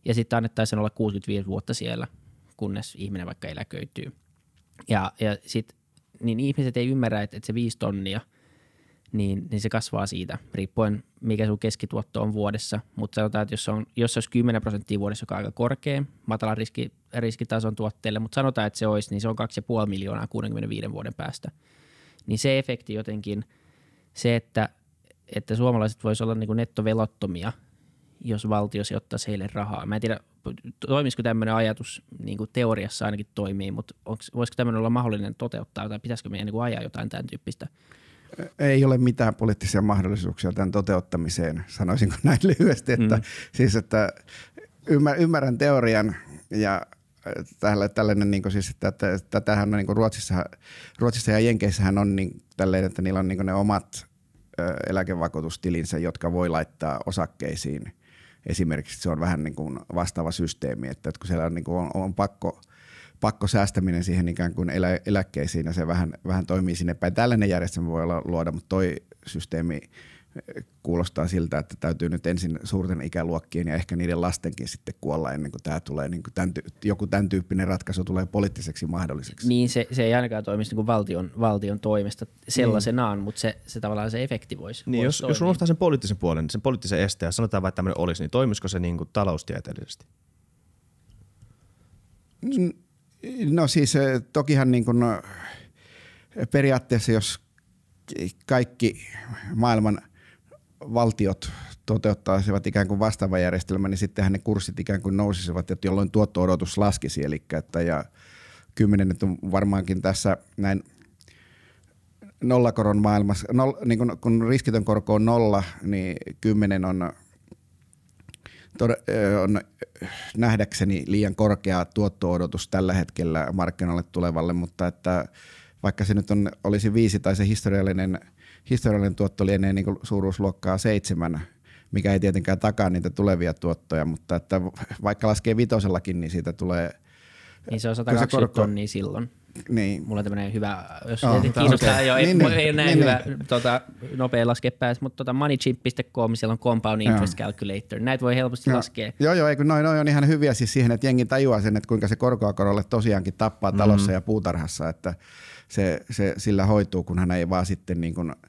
ja sitten annettaisiin sen olla 65 vuotta siellä, kunnes ihminen vaikka eläköityy. Ja, ja sitten niin ihmiset ei ymmärrä, että, että se 5 tonnia – niin, niin se kasvaa siitä, riippuen mikä sun keskituotto on vuodessa. Mutta sanotaan, että jos, on, jos se olisi 10 prosenttia vuodessa, joka on aika korkea, matala riski, riskitason tuotteelle, mutta sanotaan, että se olisi, niin se on 2,5 miljoonaa 65 vuoden päästä. Niin se efekti jotenkin, se, että, että suomalaiset voisivat olla niin kuin nettovelottomia, jos valtio sijoittaisi heille rahaa. Mä en tiedä, toimisiko tämmöinen ajatus, niin kuin teoriassa ainakin toimii, mutta onks, voisiko tämmöinen olla mahdollinen toteuttaa, tai pitäisikö meidän niin kuin ajaa jotain tämän tyyppistä ei ole mitään poliittisia mahdollisuuksia tämän toteuttamiseen, sanoisinko näin lyhyesti. Että, mm. siis, että ymmärrän teorian ja äh, tällainen, niin siis, että, että tätähän on niin Ruotsissa, Ruotsissa ja Jenkeissähän on niin, tälleen, että niillä on niin ne omat äh, eläkevakuutustilinsä, jotka voi laittaa osakkeisiin. Esimerkiksi se on vähän niin kuin vastaava systeemi, että kun siellä on, niin kuin on, on pakko – Pakko säästäminen siihen ikään kuin elä, eläkkeisiin ja se vähän, vähän toimii sinne päin. Tällainen järjestelmä voi olla luoda, mutta toi systeemi eh, kuulostaa siltä, että täytyy nyt ensin suurten ikäluokkien ja ehkä niiden lastenkin sitten kuolla ennen kuin tämä tulee, niin kuin tämän, joku tämän tyyppinen ratkaisu tulee poliittiseksi mahdolliseksi. Niin, se, se ei ainakaan toimisi niin kuin valtion, valtion toimesta sellaisenaan, niin. Mm. mutta se, se tavallaan se efekti voisi Niin, jos, toimia. jos unohtaa sen poliittisen puolen, niin sen poliittisen esteen ja sanotaan vaikka tämmöinen olisi, niin toimisiko se niin kuin taloustieteellisesti? Mm No siis eh, tokihan niin kuin, eh, periaatteessa jos kaikki maailman valtiot toteuttaisivat ikään kuin vastaava järjestelmä, niin sittenhän ne kurssit ikään kuin nousisivat, että jolloin tuotto-odotus laskisi. Eli että ja kymmenen, että varmaankin tässä näin nollakoron maailmassa, noll, niin kun, kun riskitön korko on nolla, niin kymmenen on on nähdäkseni liian korkea tuotto-odotus tällä hetkellä markkinoille tulevalle, mutta että vaikka se nyt on, olisi viisi tai se historiallinen, historiallinen tuotto lienee niin suuruusluokkaa seitsemän, mikä ei tietenkään takaa niitä tulevia tuottoja, mutta että vaikka laskee vitosellakin, niin siitä tulee – niin se on 120 korko... tonnia silloin. Niin. Mulla on tämmöinen hyvä, jos oh, kiinnostaa, okay. joo, ei, niin, niin ei niin, ole näin niin, hyvä niin. Tota, nopea laske päässä, mutta tota moneychip.com, siellä on compound interest joo. calculator. Näitä voi helposti joo. laskea. Joo, joo, eikö noin, noin on ihan hyviä siis siihen, että jengi tajuaa sen, että kuinka se korkoa korolle tosiaankin tappaa mm. talossa ja puutarhassa, että se, se sillä hoituu, kun hän ei vaan sitten niin kuin –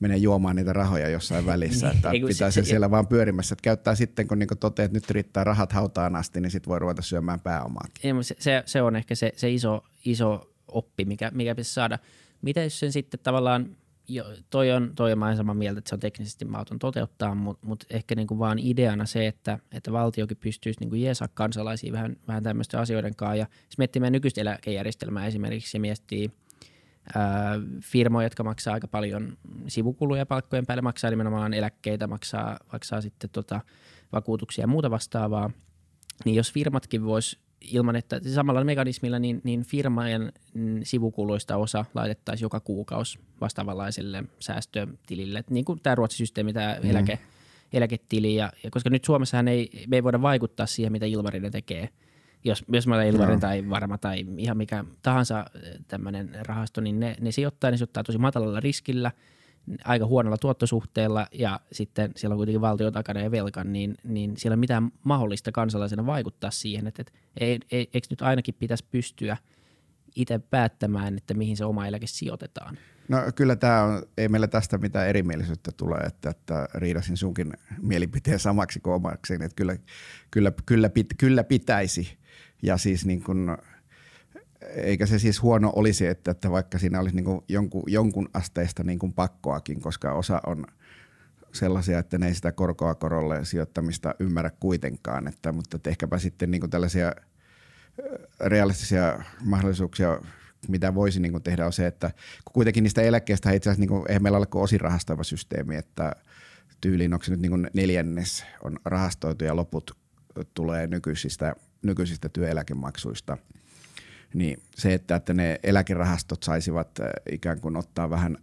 mene juomaan niitä rahoja jossain välissä. (laughs) Että pitää sen se, siellä vaan pyörimässä. Että käyttää sitten, kun niin toteat, että nyt riittää rahat hautaan asti, niin sitten voi ruveta syömään pääomaa. Se, se, se on ehkä se, se iso, iso oppi, mikä, mikä pitäisi saada. Mitä jos sen sitten tavallaan, jo, toi on, toi on mä en samaa mieltä, että se on teknisesti mahdoton toteuttaa, mutta mut ehkä niinku vaan ideana se, että, että valtiokin pystyisi niinku jeesaa kansalaisia vähän, vähän tämmöisten asioiden kanssa. Ja jos miettii meidän nykyistä eläkejärjestelmää esimerkiksi ja miettii, Ää, firmoja, jotka maksaa aika paljon sivukuluja palkkojen päälle, maksaa nimenomaan eläkkeitä, maksaa, maksaa sitten tota, vakuutuksia ja muuta vastaavaa, niin jos firmatkin vois ilman, että samalla mekanismilla niin, niin firmojen mm, sivukuluista osa laitettaisiin joka kuukausi vastaavanlaiselle säästötilille. Et niin kuin tämä Ruotsi-systeemi, tämä mm. eläke, eläketili, ja, ja koska nyt Suomessahan ei, me ei voida vaikuttaa siihen, mitä Ilmarinen tekee. Jos, jos mä on Ilmarinen no. tai Varma tai ihan mikä tahansa äh, tämmöinen rahasto, niin ne, ne sijoittaa, ne sijoittaa tosi matalalla riskillä – aika huonolla tuottosuhteella ja sitten siellä on kuitenkin valtio takana ja velka, niin, niin siellä ei mitään mahdollista kansalaisena vaikuttaa siihen, että, että eikö nyt ainakin pitäisi pystyä itse päättämään, että mihin se oma eläke sijoitetaan. No kyllä tämä on, ei meillä tästä mitään erimielisyyttä tule, että, että riidasin sunkin mielipiteen samaksi kuin omaksi, että kyllä, kyllä, kyllä, pit, kyllä pitäisi. Ja siis niin kun, eikä se siis huono olisi, että, että vaikka siinä olisi niin jonkun, jonkun asteista niin kuin pakkoakin, koska osa on sellaisia, että ne ei sitä korkoa korolle sijoittamista ymmärrä kuitenkaan, että, mutta että ehkäpä sitten niin kuin tällaisia realistisia mahdollisuuksia mitä voisi niin kuin tehdä on se, että kuitenkin niistä eläkkeistä itse asiassa niin kuin, eihän meillä ole kuin osin rahastava systeemi, että tyyliin onko se nyt niin kuin neljännes on rahastoitu ja loput tulee nykyisistä, nykyisistä työeläkemaksuista – niin se, että, että ne eläkerahastot saisivat äh, ikään kuin ottaa vähän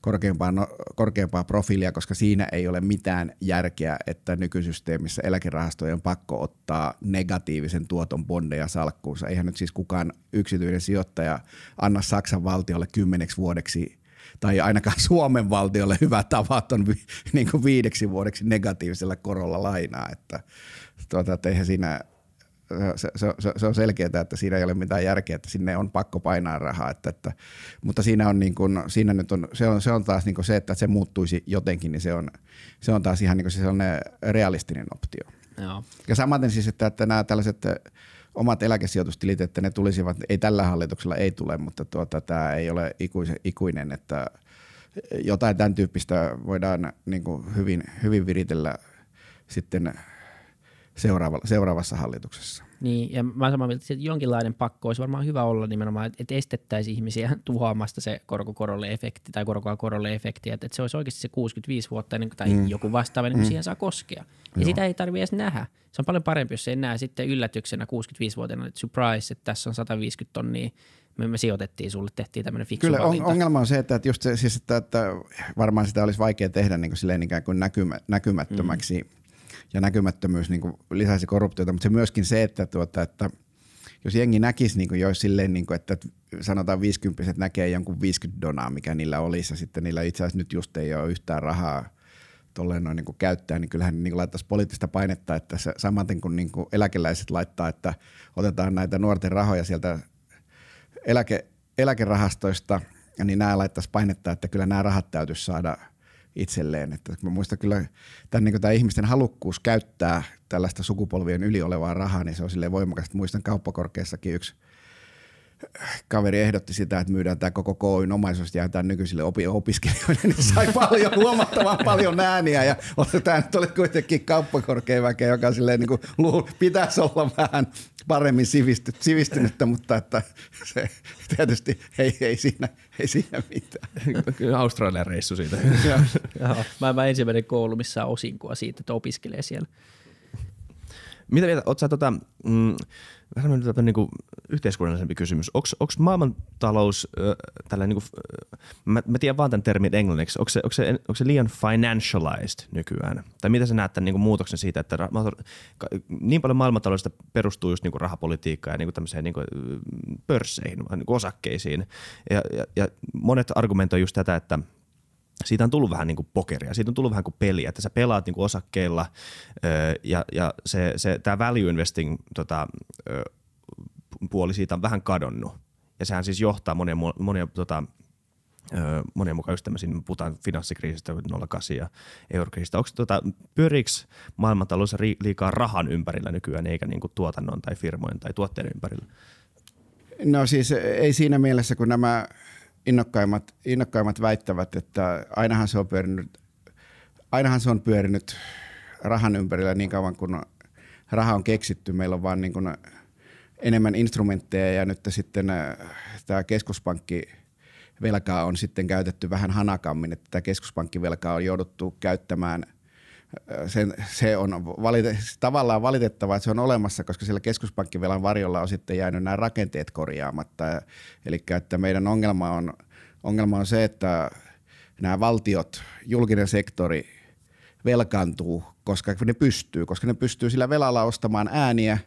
korkeampaa, no, korkeampaa profiilia, koska siinä ei ole mitään järkeä, että nykysysteemissä eläkerahastojen on pakko ottaa negatiivisen tuoton bondeja salkkuunsa. Eihän nyt siis kukaan yksityinen sijoittaja anna Saksan valtiolle kymmeneksi vuodeksi tai ainakaan Suomen valtiolle hyvä tavat on niin kuin viideksi vuodeksi negatiivisella korolla lainaa. Että, tuota, että eihän siinä se, se, se, se on selkeää, että siinä ei ole mitään järkeä, että sinne on pakko painaa rahaa. Että, että, mutta siinä on, niin kuin, siinä nyt on, se, on, se on taas niin kuin se, että se muuttuisi jotenkin, niin se on, se on taas ihan niin kuin se sellainen realistinen optio. Joo. Ja samaten siis, että, että nämä tällaiset omat eläkesijoitustilit, että ne tulisivat, ei tällä hallituksella ei tule, mutta tuota, tämä ei ole ikuisen, ikuinen, että jotain tämän tyyppistä voidaan niin kuin hyvin, hyvin viritellä sitten seuraava, seuraavassa hallituksessa. Niin, ja mä samaa mieltä, että jonkinlainen pakko olisi varmaan hyvä olla nimenomaan, että estettäisiin ihmisiä (laughs) tuhoamasta se korkokorolle efekti tai korkoa korolle efekti, että se olisi oikeasti se 65 vuotta ennen, tai mm. joku vastaava, ennen kuin mm. siihen saa koskea. Ja Joo. sitä ei tarvitse edes nähdä. Se on paljon parempi, jos ei näe sitten yllätyksenä 65-vuotiaana, että surprise, että tässä on 150 tonnia me, me sijoitettiin sulle, tehtiin tämmöinen fiksu Kyllä valinta. on, ongelma on se, että, että, just se, siis, että, että varmaan sitä olisi vaikea tehdä niin kuin silleen ikään kuin näkymä, näkymättömäksi mm ja näkymättömyys niin kuin lisäisi korruptiota, mutta se myöskin se, että, tuota, että jos jengi näkisi, niin kuin jos silleen, niin kuin, että sanotaan 50 näkee jonkun 50 donaa, mikä niillä olisi, ja sitten niillä itse asiassa nyt just ei ole yhtään rahaa tolleen noin niin kuin käyttää, niin kyllähän niin kuin laittaisi poliittista painetta, että se, samaten kuin, niin kuin eläkeläiset laittaa, että otetaan näitä nuorten rahoja sieltä eläke, eläkerahastoista, niin nämä laittaisi painetta, että kyllä nämä rahat täytyisi saada – itselleen. Että mä muistan kyllä tämän, niin tämä ihmisten halukkuus käyttää tällaista sukupolvien yli olevaa rahaa, niin se on silleen voimakasta. Muistan kauppakorkeassakin yksi – kaveri ehdotti sitä, että myydään tämä koko Koin omaisuus ja tämä nykyisille opi- opiskelijoille, niin sai (laughs) paljon, huomattavan paljon ääniä ja tämä nyt oli kuitenkin kauppakorkein väkeä, joka silleen niin kuin, pitäisi olla vähän paremmin sivisty, sivistynyttä, mutta että se tietysti ei, ei, siinä, ei siinä mitään. Kyllä Australian reissu siitä. (laughs) mä, mä ensimmäinen koulu, missä osinkoa siitä, että opiskelee siellä. Mitä mieltä, oot sä tota, mm, vähän nyt tämmöinen niin yhteiskunnallisempi kysymys. Onko maailmantalous, äh, tällainen, niin kuin, äh, mä, mä tiedän vaan tämän termin englanniksi, onko se, onko se, onko se liian financialized nykyään? Tai mitä sä näet tämän niin kuin muutoksen siitä, että niin paljon maailmantaloudesta perustuu just niin kuin rahapolitiikkaan ja niin kuin niin kuin pörsseihin, niin kuin osakkeisiin. Ja, ja, ja monet argumentoivat just tätä, että – siitä on tullut vähän niin kuin pokeria, siitä on tullut vähän kuin peliä, että sä pelaat niin kuin osakkeilla ja, ja se, se, tämä value investing tota, puoli siitä on vähän kadonnut. Ja sehän siis johtaa monia, monia tota, monen mukaan just tämmöisiin, puhutaan finanssikriisistä 08 ja eurokriisistä. Onko tota, pyöriikö maailmantalous liikaa rahan ympärillä nykyään, eikä niinku tuotannon tai firmojen tai tuotteiden ympärillä? No siis ei siinä mielessä, kun nämä innokkaimmat, innokkaimmat väittävät, että ainahan se on pyörinyt, ainahan se on pyörinyt rahan ympärillä niin kauan kun raha on keksitty. Meillä on vaan niin kuin enemmän instrumentteja ja nyt sitten äh, tämä keskuspankki velkaa on sitten käytetty vähän hanakammin, että tämä keskuspankkivelkaa on jouduttu käyttämään – sen, se on valite, tavallaan valitettavaa, että se on olemassa, koska sillä keskuspankkivelan varjolla on sitten jäänyt nämä rakenteet korjaamatta. Eli että meidän ongelma on, ongelma on se, että nämä valtiot, julkinen sektori velkaantuu, koska ne pystyy, koska ne pystyy sillä velalla ostamaan ääniä –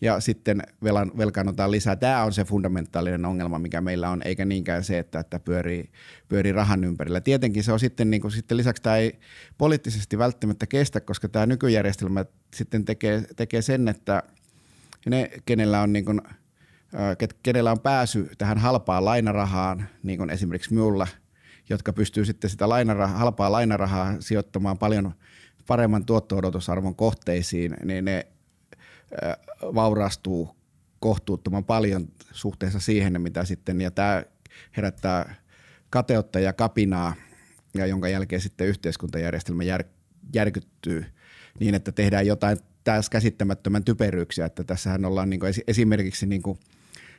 ja sitten velan, velkaannutaan lisää. Tämä on se fundamentaalinen ongelma, mikä meillä on, eikä niinkään se, että, että pyörii, pyörii rahan ympärillä. Tietenkin se on sitten, niin kuin, sitten lisäksi tämä ei poliittisesti välttämättä kestä, koska tämä nykyjärjestelmä sitten tekee, tekee sen, että ne, kenellä on niin kuin, kenellä on pääsy tähän halpaan lainarahaan, niin kuin esimerkiksi minulla, jotka pystyy sitten sitä lainaraha, halpaa lainarahaa sijoittamaan paljon paremman tuotto-odotusarvon kohteisiin, niin ne vaurastuu kohtuuttoman paljon suhteessa siihen, mitä sitten, ja tämä herättää kateutta ja kapinaa, ja jonka jälkeen sitten yhteiskuntajärjestelmä jär, järkyttyy niin, että tehdään jotain tässä käsittämättömän typeryyksiä, että tässähän ollaan niin esimerkiksi niin kuin,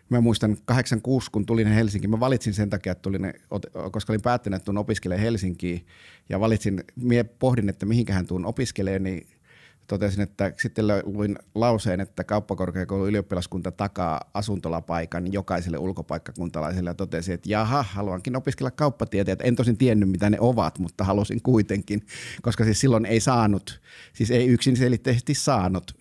mä muistan 86, kun tulin Helsinkiin, mä valitsin sen takia, että tulin, koska olin päättänyt, että tuun opiskelemaan Helsinkiin ja valitsin, mie pohdin, että mihinkähän tuun opiskelemaan, niin totesin, että sitten luin lauseen, että kauppakorkeakoulun ylioppilaskunta takaa asuntolapaikan jokaiselle ulkopaikkakuntalaiselle ja totesin, että jaha, haluankin opiskella kauppatieteet. En tosin tiennyt, mitä ne ovat, mutta halusin kuitenkin, koska siis silloin ei saanut, siis ei yksin selitteisesti saanut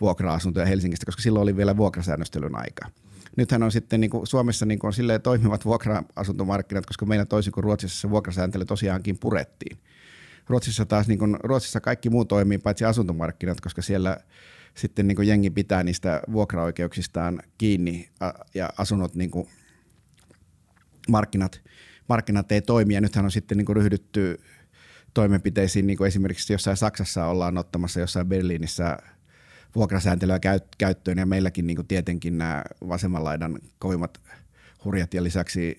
vuokra-asuntoja Helsingistä, koska silloin oli vielä vuokrasäännöstelyn aika nythän on sitten niin kuin Suomessa niin kuin on toimivat vuokra-asuntomarkkinat, koska meillä toisin kuin Ruotsissa se vuokrasääntely tosiaankin purettiin. Ruotsissa taas, niin kun, Ruotsissa kaikki muu toimii paitsi asuntomarkkinat, koska siellä sitten niin jengi pitää niistä vuokraoikeuksistaan kiinni ja asunnot niin kuin markkinat, markkinat ei toimi. Ja nythän on sitten niin kuin ryhdytty toimenpiteisiin, niin kuin esimerkiksi jossain Saksassa ollaan ottamassa jossain Berliinissä vuokrasääntelyä käyttöön ja meilläkin niin kuin tietenkin nämä vasemmanlaidan kovimmat hurjat ja lisäksi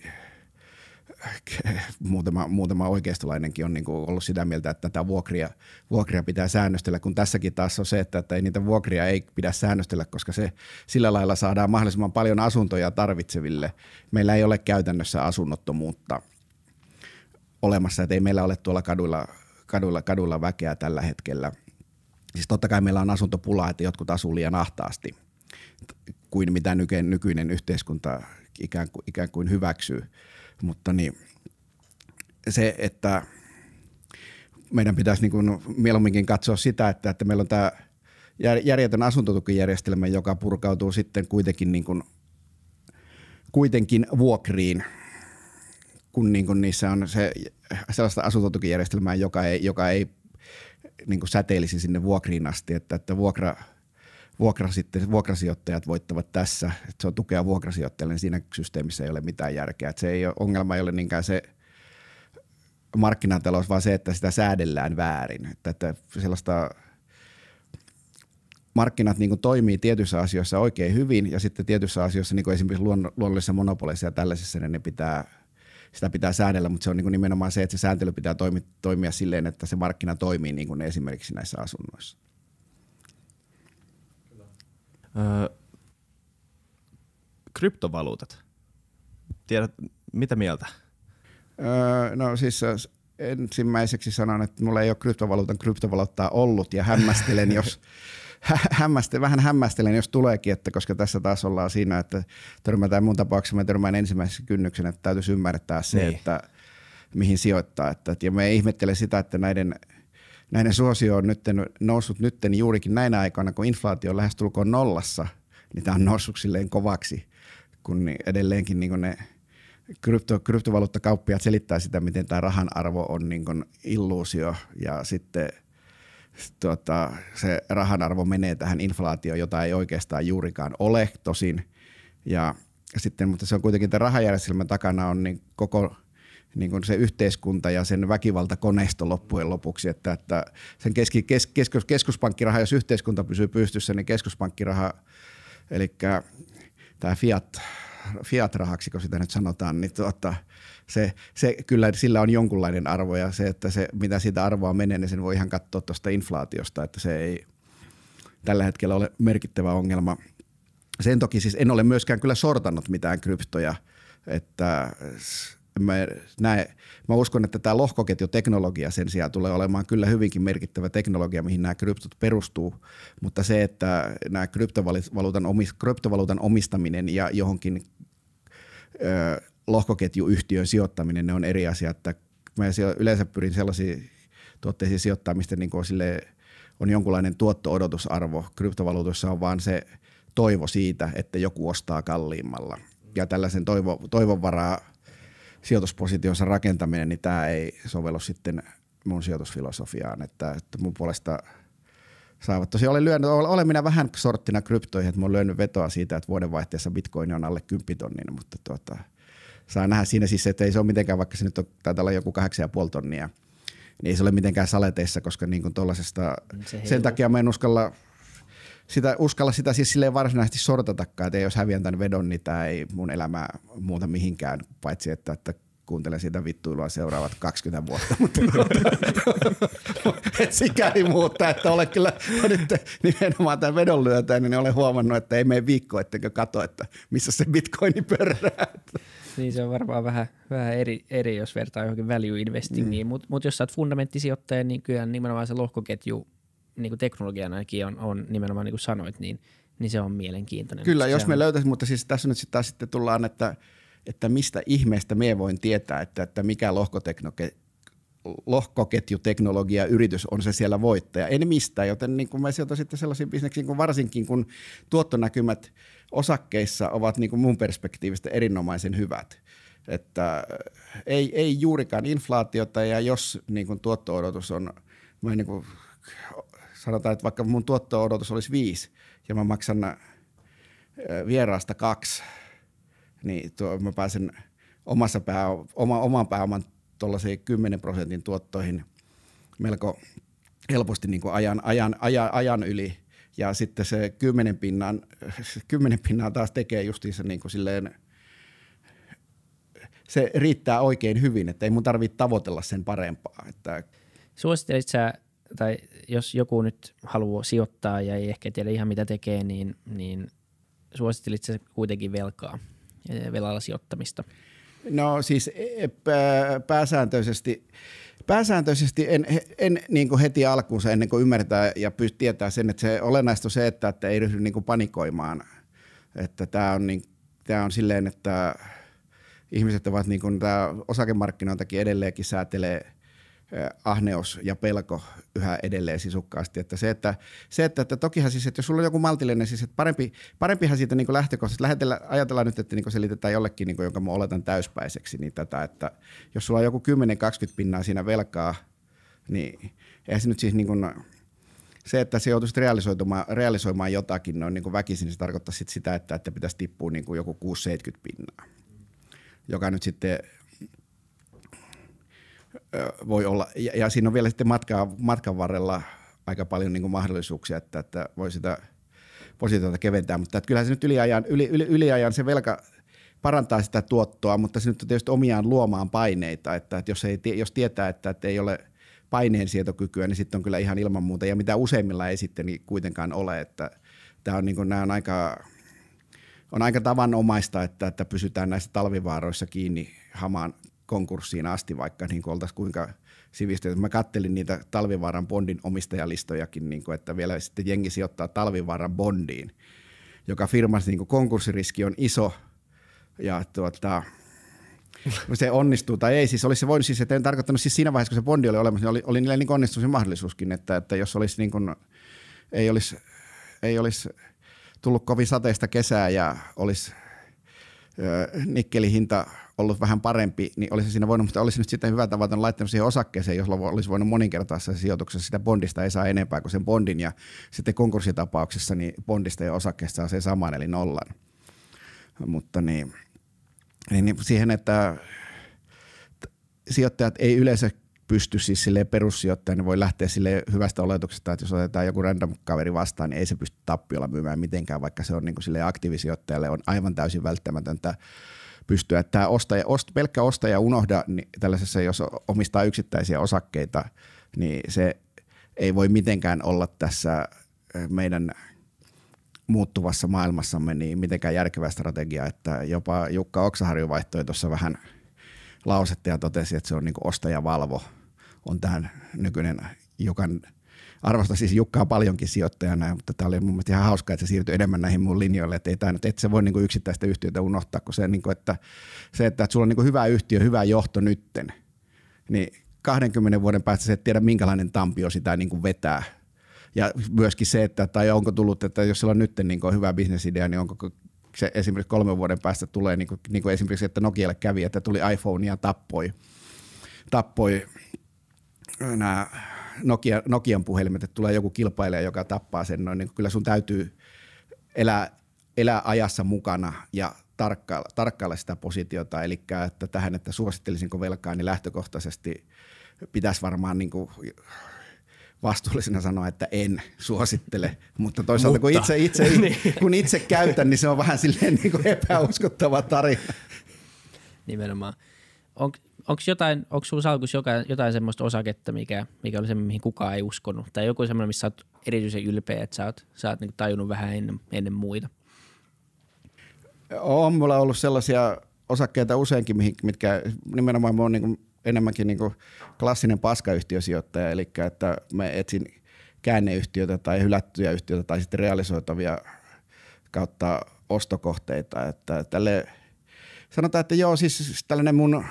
muutama, muutama oikeistolainenkin on niin kuin ollut sitä mieltä, että tätä vuokria, vuokria pitää säännöstellä, kun tässäkin taas on se, että, että ei niitä vuokria ei pidä säännöstellä, koska se sillä lailla saadaan mahdollisimman paljon asuntoja tarvitseville. Meillä ei ole käytännössä asunnottomuutta olemassa, että ei meillä ole tuolla kaduilla, kaduilla, kaduilla väkeä tällä hetkellä. Siis totta kai meillä on asuntopulaa, että jotkut asuu liian ahtaasti kuin mitä nykyinen yhteiskunta ikään kuin, ikään kuin hyväksyy mutta niin, se, että meidän pitäisi niin kuin mieluumminkin katsoa sitä, että, että meillä on tämä järjetön asuntotukijärjestelmä, joka purkautuu sitten kuitenkin, niin kuin, kuitenkin vuokriin, kun niin kuin niissä on se, sellaista asuntotukijärjestelmää, joka ei, joka ei niin kuin säteilisi sinne vuokriin asti, että, että vuokra – vuokrasijoittajat voittavat tässä. Että se on tukea vuokrasijoittajille, niin siinä systeemissä ei ole mitään järkeä. Että se ei ole, ongelma ei ole niinkään se markkinatalous, vaan se, että sitä säädellään väärin. Että, että sellaista markkinat niin toimii tietyissä asioissa oikein hyvin ja sitten tietyissä asioissa, niin kuin esimerkiksi luon, luonnollisissa monopoleissa ja tällaisissa, niin ne pitää, sitä pitää säädellä, mutta se on niin nimenomaan se, että se sääntely pitää toimi, toimia silleen, että se markkina toimii niin kuin esimerkiksi näissä asunnoissa. Öö, kryptovaluutat. Tiedät, mitä mieltä? Öö, no siis ensimmäiseksi sanon, että mulla ei ole kryptovaluutan kryptovaluuttaa ollut ja hämmästelen, jos (laughs) hämmäste, vähän hämmästelen, jos tuleekin, että koska tässä taas ollaan siinä, että törmätään mun tapauksessa, mä törmään ensimmäisen kynnyksen, että täytyisi ymmärtää se, niin. että mihin sijoittaa. Että, ja me ihmettelen sitä, että näiden – näiden suosio on nytten, noussut nyt juurikin näinä aikoina, kun inflaatio on lähestulkoon nollassa, niin tämä on noussut silleen kovaksi, kun edelleenkin niin ne krypto, kryptovaluuttakauppiaat selittää sitä, miten tämä rahan arvo on niin illuusio ja sitten tuota, se rahan arvo menee tähän inflaatioon, jota ei oikeastaan juurikaan ole tosin. Ja sitten, mutta se on kuitenkin, että rahajärjestelmän takana on niin koko niin kuin se yhteiskunta ja sen väkivaltakoneisto loppujen lopuksi, että, että sen keski, kes, kes, keskuspankkiraha, jos yhteiskunta pysyy pystyssä, niin keskuspankkiraha, eli tämä fiat, fiat-rahaksi, kun sitä nyt sanotaan, niin tuota, se, se, kyllä sillä on jonkunlainen arvo ja se, että se, mitä siitä arvoa menee, niin sen voi ihan katsoa tuosta inflaatiosta, että se ei tällä hetkellä ole merkittävä ongelma. Sen toki siis en ole myöskään kyllä sortannut mitään kryptoja, että mä, näe, mä uskon, että tämä lohkoketjuteknologia sen sijaan tulee olemaan kyllä hyvinkin merkittävä teknologia, mihin nämä kryptot perustuu, mutta se, että nämä kryptovaluutan, kryptovaluutan omistaminen ja johonkin ö, lohkoketjuyhtiön sijoittaminen, ne on eri asia, että mä yleensä pyrin sellaisiin tuotteisiin sijoittamista, mistä niin kuin sille on jonkunlainen tuotto-odotusarvo. Kryptovaluutoissa on vaan se toivo siitä, että joku ostaa kalliimmalla. Ja tällaisen toivo, toivon varaa sijoituspositiossa rakentaminen, niin tämä ei sovellu sitten mun sijoitusfilosofiaan. Että, että mun puolesta saavat. Tosiaan olen, lyönyt, olen minä vähän sorttina kryptoihin, että mä olen lyönyt vetoa siitä, että vuodenvaihteessa bitcoin on alle 10 tonnin, mutta tuota, saa nähdä siinä siis, että ei se ole mitenkään, vaikka se nyt on, taitaa olla joku 8,5 tonnia, niin ei se ole mitenkään saleteissa, koska niin kuin se sen takia mä en uskalla sitä, uskalla sitä siis silleen varsinaisesti sortatakaan, että jos häviän tämän vedon, niin tämä ei mun elämä muuta mihinkään, paitsi että, että kuuntelen sitä vittuilua seuraavat 20 vuotta, mutta sikäli muuttaa, että olen kyllä no nyt nimenomaan tämän vedon lyötä, niin olen huomannut, että ei mene viikko, ettenkö katso, että missä se bitcoini pörrää. Niin se on varmaan vähän, vähän eri, eri, jos vertaa johonkin value investingiin, mm. mutta mut jos sä oot fundamenttisijoittaja, niin kyllä nimenomaan se lohkoketju niin kuin teknologianakin on, on nimenomaan niin kuin sanoit, niin, niin se on mielenkiintoinen. Kyllä, jos me on... mutta siis tässä nyt sitten sitten tullaan, että, että mistä ihmeestä me voin tietää, että, että mikä lohkoteknologia lohkoketjuteknologia yritys on se siellä voittaja. En mistään, joten niin kuin mä sijoitan sitten sellaisiin bisneksiin, kun varsinkin kun tuottonäkymät osakkeissa ovat niin kuin mun perspektiivistä erinomaisen hyvät. Että äh, ei, ei juurikaan inflaatiota ja jos niin kuin tuotto-odotus on, mä niin kuin sanotaan, että vaikka mun tuotto-odotus olisi viisi ja mä maksan äh, vieraasta kaksi, niin tuo, mä pääsen omassa pää, oma, oman pääoman tuollaisiin 10 prosentin tuottoihin melko helposti niin kuin ajan, ajan, ajan, ajan yli. Ja sitten se 10 pinnan, 10 (laughs) pinnan taas tekee justiinsa niin kuin silleen, se riittää oikein hyvin, että ei mun tarvitse tavoitella sen parempaa. Että Suosittelit sä tai jos joku nyt haluaa sijoittaa ja ei ehkä tiedä ihan mitä tekee, niin, niin suosittelit se kuitenkin velkaa, velalla sijoittamista? No siis e, e, pääsääntöisesti pääsääntöisesti en, en niin kuin heti alkuunsa ennen kuin ymmärtää ja pyst- tietää sen, että se olennaista on se, että, että ei ryhdy niin kuin panikoimaan. Että tämä on, niin, tämä on silleen, että ihmiset ovat niin kuin tämä osakemarkkinoitakin edelleenkin säätelee – ahneus ja pelko yhä edelleen sisukkaasti. Että se, että, se, että, että tokihan siis, että jos sulla on joku maltillinen, siis että parempi, parempihan siitä niin lähtökohtaisesti, lähetellä, ajatellaan nyt, että niin selitetään jollekin, niin kuin, jonka mä oletan täyspäiseksi, niin tätä, että jos sulla on joku 10-20 pinnaa siinä velkaa, niin eihän se nyt siis niin kuin, se, että se joutuisi realisoimaan, realisoimaan jotakin noin niin kuin väkisin, niin se tarkoittaa sit sitä, että, että pitäisi tippua niin kuin joku 6-70 pinnaa, joka nyt sitten voi olla, ja, ja siinä on vielä sitten matka, matkan varrella aika paljon niin mahdollisuuksia, että, että voi sitä positiota keventää, mutta että kyllähän se nyt yliajan, yli, yli, yliajan se velka parantaa sitä tuottoa, mutta se nyt on tietysti omiaan luomaan paineita, että, että jos, ei, jos tietää, että, että ei ole paineensietokykyä, niin sitten on kyllä ihan ilman muuta, ja mitä useimmilla ei sitten niin kuitenkaan ole, että tämä on, niin kuin, nämä on aika, on aika tavanomaista, että, että pysytään näissä talvivaaroissa kiinni hamaan konkurssiin asti, vaikka niin kuin oltaisiin kuinka sivistyneet. Mä kattelin niitä Talvivaaran bondin omistajalistojakin, niin kuin, että vielä sitten jengi sijoittaa Talvivaaran bondiin, joka firmassa niin kuin konkurssiriski on iso ja tuota, se onnistuu tai ei. Siis olisi se voinut, siis, että en tarkoittanut siis siinä vaiheessa, kun se bondi oli olemassa, niin oli, oli niillä niin onnistumisen mahdollisuuskin, että, että jos olisi niin kuin, ei olisi, ei olisi tullut kovin sateista kesää ja olisi nikkelihinta ollut vähän parempi, niin olisi siinä voinut, mutta olisi nyt sitten hyvä tavata laittanut siihen osakkeeseen, jos olisi voinut moninkertaisessa sijoituksessa sitä bondista ei saa enempää kuin sen bondin ja sitten konkurssitapauksessa niin bondista ja osakkeesta saa sen saman eli nollan. Mutta niin, niin, niin siihen, että sijoittajat ei yleensä pysty siis sille perussijoittajan, niin voi lähteä sille hyvästä oletuksesta, että jos otetaan joku random kaveri vastaan, niin ei se pysty tappiolla myymään mitenkään, vaikka se on niin sille aktiivisijoittajalle on aivan täysin välttämätöntä pystyä. Että tämä ostaja, ost, pelkkä ostaja unohda niin tällaisessa, jos omistaa yksittäisiä osakkeita, niin se ei voi mitenkään olla tässä meidän muuttuvassa maailmassamme niin mitenkään järkevä strategia, että jopa Jukka Oksaharju vaihtoi tuossa vähän – lausetta ja totesi, että se on niin ostajavalvo, on tähän nykyinen Jukan arvostaa siis Jukkaa paljonkin sijoittajana, mutta tämä oli mun mielestä ihan hauskaa, että se siirtyi enemmän näihin mun linjoille, että ei tämä nyt, et se voi niinku yksittäistä yhtiötä unohtaa, kun se, niinku, että, se että, että sulla on niinku hyvä yhtiö, hyvä johto nytten, niin 20 vuoden päästä se et tiedä, minkälainen tampio sitä niinku vetää. Ja myöskin se, että tai onko tullut, että jos sillä on nyt niin hyvä bisnesidea, niin onko se esimerkiksi kolmen vuoden päästä tulee, niin kuin, niin kuin esimerkiksi, että Nokialle kävi, että tuli iPhone ja tappoi, tappoi nämä Nokia, Nokian puhelimet, että tulee joku kilpailija, joka tappaa sen noin, niin kyllä sun täytyy elää, elää ajassa mukana ja tarkkailla, tarkkailla sitä positiota, eli että tähän, että suosittelisinko velkaa, niin lähtökohtaisesti pitäisi varmaan niin kuin vastuullisena sanoa, että en suosittele, mutta toisaalta mutta. Kun, itse, itse, (laughs) niin. kun itse käytän, niin se on vähän silleen niin kuin epäuskottava tarina. Nimenomaan. On, onko jotain, onko sun salkus jotain, jotain semmoista osaketta, mikä, mikä oli se, mihin kukaan ei uskonut? Tai joku semmoinen, missä olet erityisen ylpeä, että sä oot, sä oot niinku tajunnut vähän ennen, ennen muita? On mulla ollut sellaisia osakkeita useinkin, mitkä nimenomaan mä oon niin enemmänkin niin kuin klassinen paskayhtiösijoittaja, eli että mä etsin käänneyhtiötä tai hylättyjä yhtiöitä tai sitten realisoitavia kautta ostokohteita. Että tälle, sanotaan, että joo, siis tällainen mun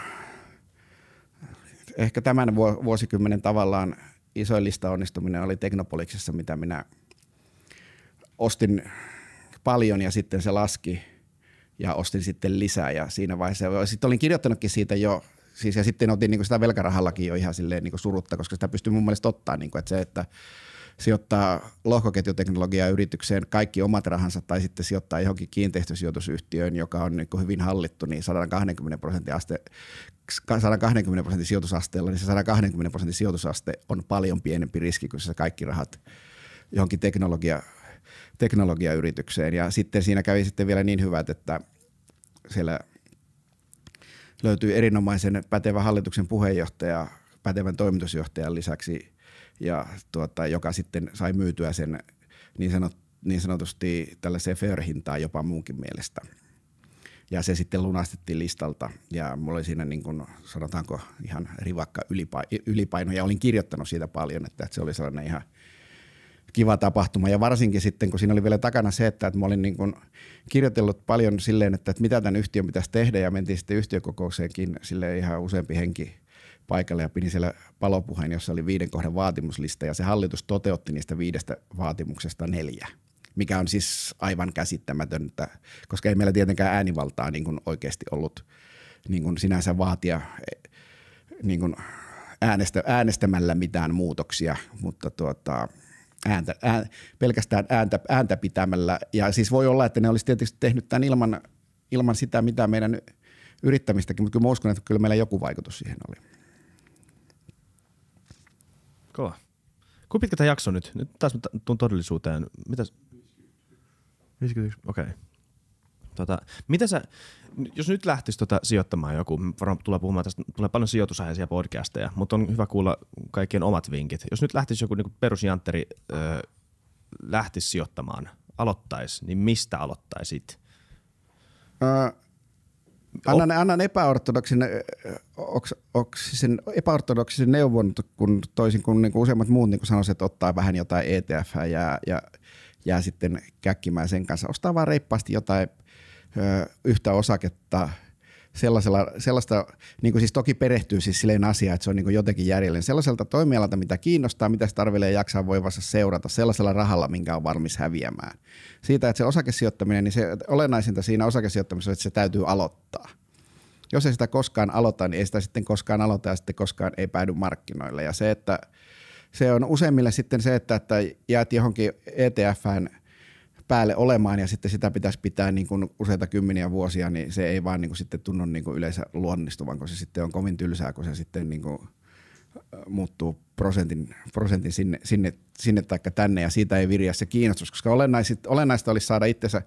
ehkä tämän vuosikymmenen tavallaan isoin lista onnistuminen oli Teknopoliksessa, mitä minä ostin paljon ja sitten se laski ja ostin sitten lisää ja siinä vaiheessa, sitten olin kirjoittanutkin siitä jo Siis, ja sitten otin niinku sitä velkarahallakin jo ihan silleen niinku surutta, koska sitä pystyy mun mielestä ottaa, niin kuin, että se, että sijoittaa lohkoketjuteknologiaa yritykseen kaikki omat rahansa tai sitten sijoittaa johonkin kiinteistösijoitusyhtiöön, joka on niin hyvin hallittu, niin 120 prosentin, aste, 120 prosentin sijoitusasteella, niin se 120 prosentin sijoitusaste on paljon pienempi riski kuin se kaikki rahat johonkin teknologia, teknologiayritykseen. Ja sitten siinä kävi sitten vielä niin hyvät, että siellä – löytyy erinomaisen pätevä hallituksen puheenjohtaja pätevän toimitusjohtajan lisäksi, ja tuota, joka sitten sai myytyä sen niin, sanot, niin sanotusti tällaiseen fair-hintaan jopa muunkin mielestä. Ja se sitten lunastettiin listalta ja mulla oli siinä niin kuin, sanotaanko ihan rivakka ylipaino ja olin kirjoittanut siitä paljon, että, että se oli sellainen ihan – kiva tapahtuma. Ja varsinkin sitten, kun siinä oli vielä takana se, että, että mä olin niin kuin kirjoitellut paljon silleen, että, että mitä tämän yhtiön pitäisi tehdä ja mentiin sitten yhtiökokoukseenkin sille ihan useampi henki paikalle ja pidin siellä palopuheen, jossa oli viiden kohdan vaatimuslista ja se hallitus toteutti niistä viidestä vaatimuksesta neljä mikä on siis aivan käsittämätöntä, koska ei meillä tietenkään äänivaltaa niin kuin oikeasti ollut niin kuin sinänsä vaatia eh, niin kuin äänestä, äänestämällä mitään muutoksia, mutta tuota, ääntä, ää, pelkästään ääntä, ääntä pitämällä. Ja siis voi olla, että ne olisi tietysti tehnyt tämän ilman, ilman sitä, mitä meidän yrittämistäkin, mutta kyllä mä uskon, että kyllä meillä joku vaikutus siihen oli. Kova. Kuinka pitkä tämä jakso nyt? Nyt taas on todellisuuteen. Mitäs? 51. Okei. Okay. Tota, mitä sä, jos nyt lähtisi tota sijoittamaan joku, varmaan tulee puhumaan tästä, tulee paljon sijoitusaiheisia podcasteja, mutta on hyvä kuulla kaikkien omat vinkit. Jos nyt lähtisi joku niin perusjantteri öö, lähtisi sijoittamaan, aloittaisi, niin mistä aloittaisit? Öö, annan, o- annan epäortodoksin, oks, sen epäortodoksisen neuvon, kun toisin kuin, niin kuin useimmat muut niin sanoisivat, että ottaa vähän jotain ETF ja, ja jää sitten käkkimään sen kanssa. Ostaa vaan reippaasti jotain – yhtä osaketta sellaisella, sellaista, niin kuin siis toki perehtyy siis silleen asiaan, että se on niin kuin jotenkin järjellinen, sellaiselta toimialalta, mitä kiinnostaa, mitä se tarvitsee jaksaa voivassa seurata, sellaisella rahalla, minkä on valmis häviämään. Siitä, että se osakesijoittaminen, niin se olennaisinta siinä osakesijoittamisessa että se täytyy aloittaa. Jos ei sitä koskaan aloita, niin ei sitä sitten koskaan aloita ja sitten koskaan ei päädy markkinoille. Ja se, että se on useimmille sitten se, että, että jäät johonkin ETFään – päälle olemaan ja sitten sitä pitäisi pitää niin kuin useita kymmeniä vuosia, niin se ei vaan niin kuin sitten tunnu niin kuin yleensä luonnistuvan, kun se sitten on kovin tylsää, kun se sitten niin kuin äh, muuttuu prosentin, prosentin sinne, sinne, sinne tai tänne ja siitä ei virjaa se kiinnostus, koska olennaista, olennaista olisi saada itsensä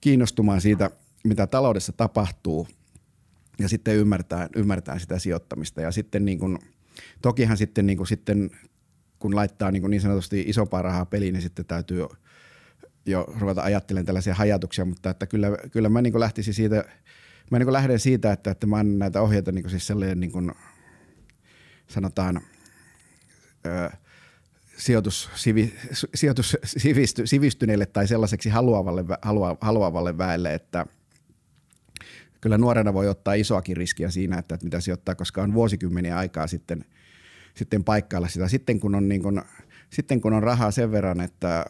kiinnostumaan siitä, mitä taloudessa tapahtuu ja sitten ymmärtää, ymmärtää sitä sijoittamista ja sitten niin kuin, tokihan sitten, niin kuin, sitten kun laittaa niin, kuin niin sanotusti isompaa rahaa peliin, niin sitten täytyy – jo ruveta ajattelemaan tällaisia hajatuksia, mutta että kyllä, kyllä mä niin lähtisin siitä, mä niin lähden siitä, että, että mä annan näitä ohjeita niin siis sellainen niin kuin, sanotaan ö, sijoitus, sivi, sijoitus sivisty, sivistyneelle tai sellaiseksi haluavalle, halua, haluavalle väelle, että kyllä nuorena voi ottaa isoakin riskiä siinä, että, että mitä sijoittaa, koska on vuosikymmeniä aikaa sitten, sitten paikkailla sitä. Sitten kun on, niin kuin, sitten kun on rahaa sen verran, että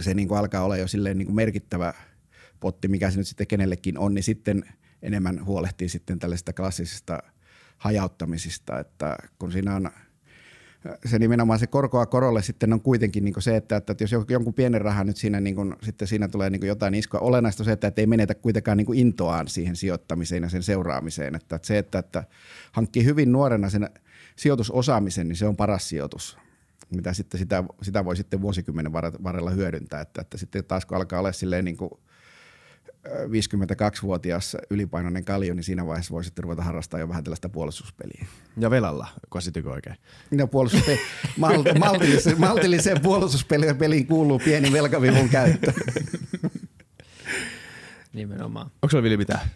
se niin kuin alkaa olla jo silleen niin kuin merkittävä potti, mikä se nyt sitten kenellekin on, niin sitten enemmän huolehtii sitten tällaisista klassisista hajauttamisista, että kun siinä on se nimenomaan se korkoa korolle sitten on kuitenkin niin se, että, että, jos jonkun pienen rahan nyt siinä, niin kuin, sitten siinä tulee niin jotain iskoa Olennaista on se, että, että ei menetä kuitenkaan niin intoaan siihen sijoittamiseen ja sen seuraamiseen. Että, että se, että, että hankkii hyvin nuorena sen sijoitusosaamisen, niin se on paras sijoitus mitä sitten sitä, sitä voi sitten vuosikymmenen varrella hyödyntää, että, että sitten taas kun alkaa olla silleen niin kuin 52-vuotias ylipainoinen kalju, niin siinä vaiheessa voi sitten ruveta harrastaa jo vähän tällaista puolustuspeliä. Ja velalla, käsitykö oikein? No puolustuspeli, (laughs) mal, maltilliseen, maltilliseen puolustuspeliin kuuluu pieni velkavivun käyttö. Nimenomaan. Onko sulla Vili mitään?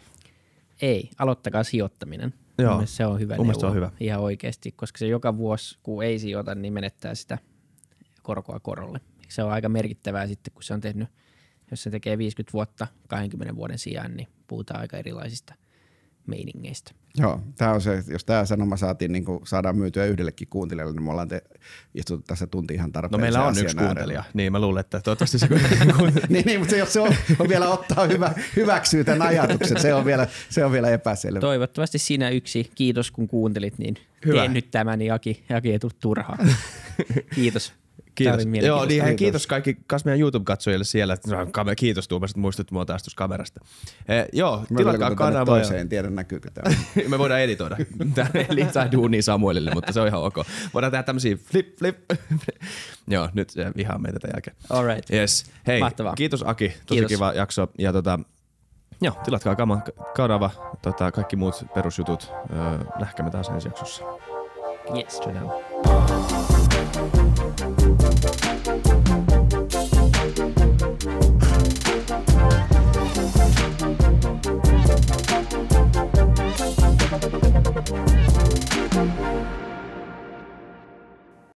Ei, aloittakaa sijoittaminen. Joo. Mun se on hyvä Mun neuvo. on hyvä. Ihan oikeasti, koska se joka vuosi, kun ei sijoita, niin menettää sitä korkoa korolle. Se on aika merkittävää sitten, kun se on tehnyt, jos se tekee 50 vuotta 20 vuoden sijaan, niin puhutaan aika erilaisista meiningeistä. Joo, tämä on se, jos tämä sanoma saatiin, niin saadaan myytyä yhdellekin kuuntelijalle, niin me ollaan te, istuttu tässä tunti ihan tarpeen. No meillä on yksi äärellä. kuuntelija, niin mä luulen, että toivottavasti se (laughs) niin, niin, niin, mutta se, jos se on, on vielä ottaa hyvä, hyväksyy tämän ajatuksen, se on vielä, se on vielä epäselvä. Toivottavasti sinä yksi, kiitos kun kuuntelit, niin Hyvä. teen nyt tämän, niin Aki, Aki ei tule turhaan. (laughs) kiitos. Kiitos. Joo, niin kiitos. kiitos kaikki kas meidän YouTube-katsojille siellä. Että, kiitos Tuomas, että muistut mua tuossa kamerasta. Eh, joo, Mä tilatkaa kanava. Toiseen, tiedä näkyykö tämä. (laughs) Me voidaan editoida. (laughs) Tämä ei saa duunia Samuelille, mutta se on ihan ok. Voidaan tehdä tämmöisiä flip, flip. (laughs) joo, nyt se vihaa meitä tämän jälkeen. All right. Yes. Hei, Mahtavaa. kiitos Aki. Tosi kiitos. kiva jakso. Ja tota, Joo, tilatkaa kama, kanava, tota, kaikki muut perusjutut. Öö, nähkäämme taas ensi jaksossa. Yes. Ciao.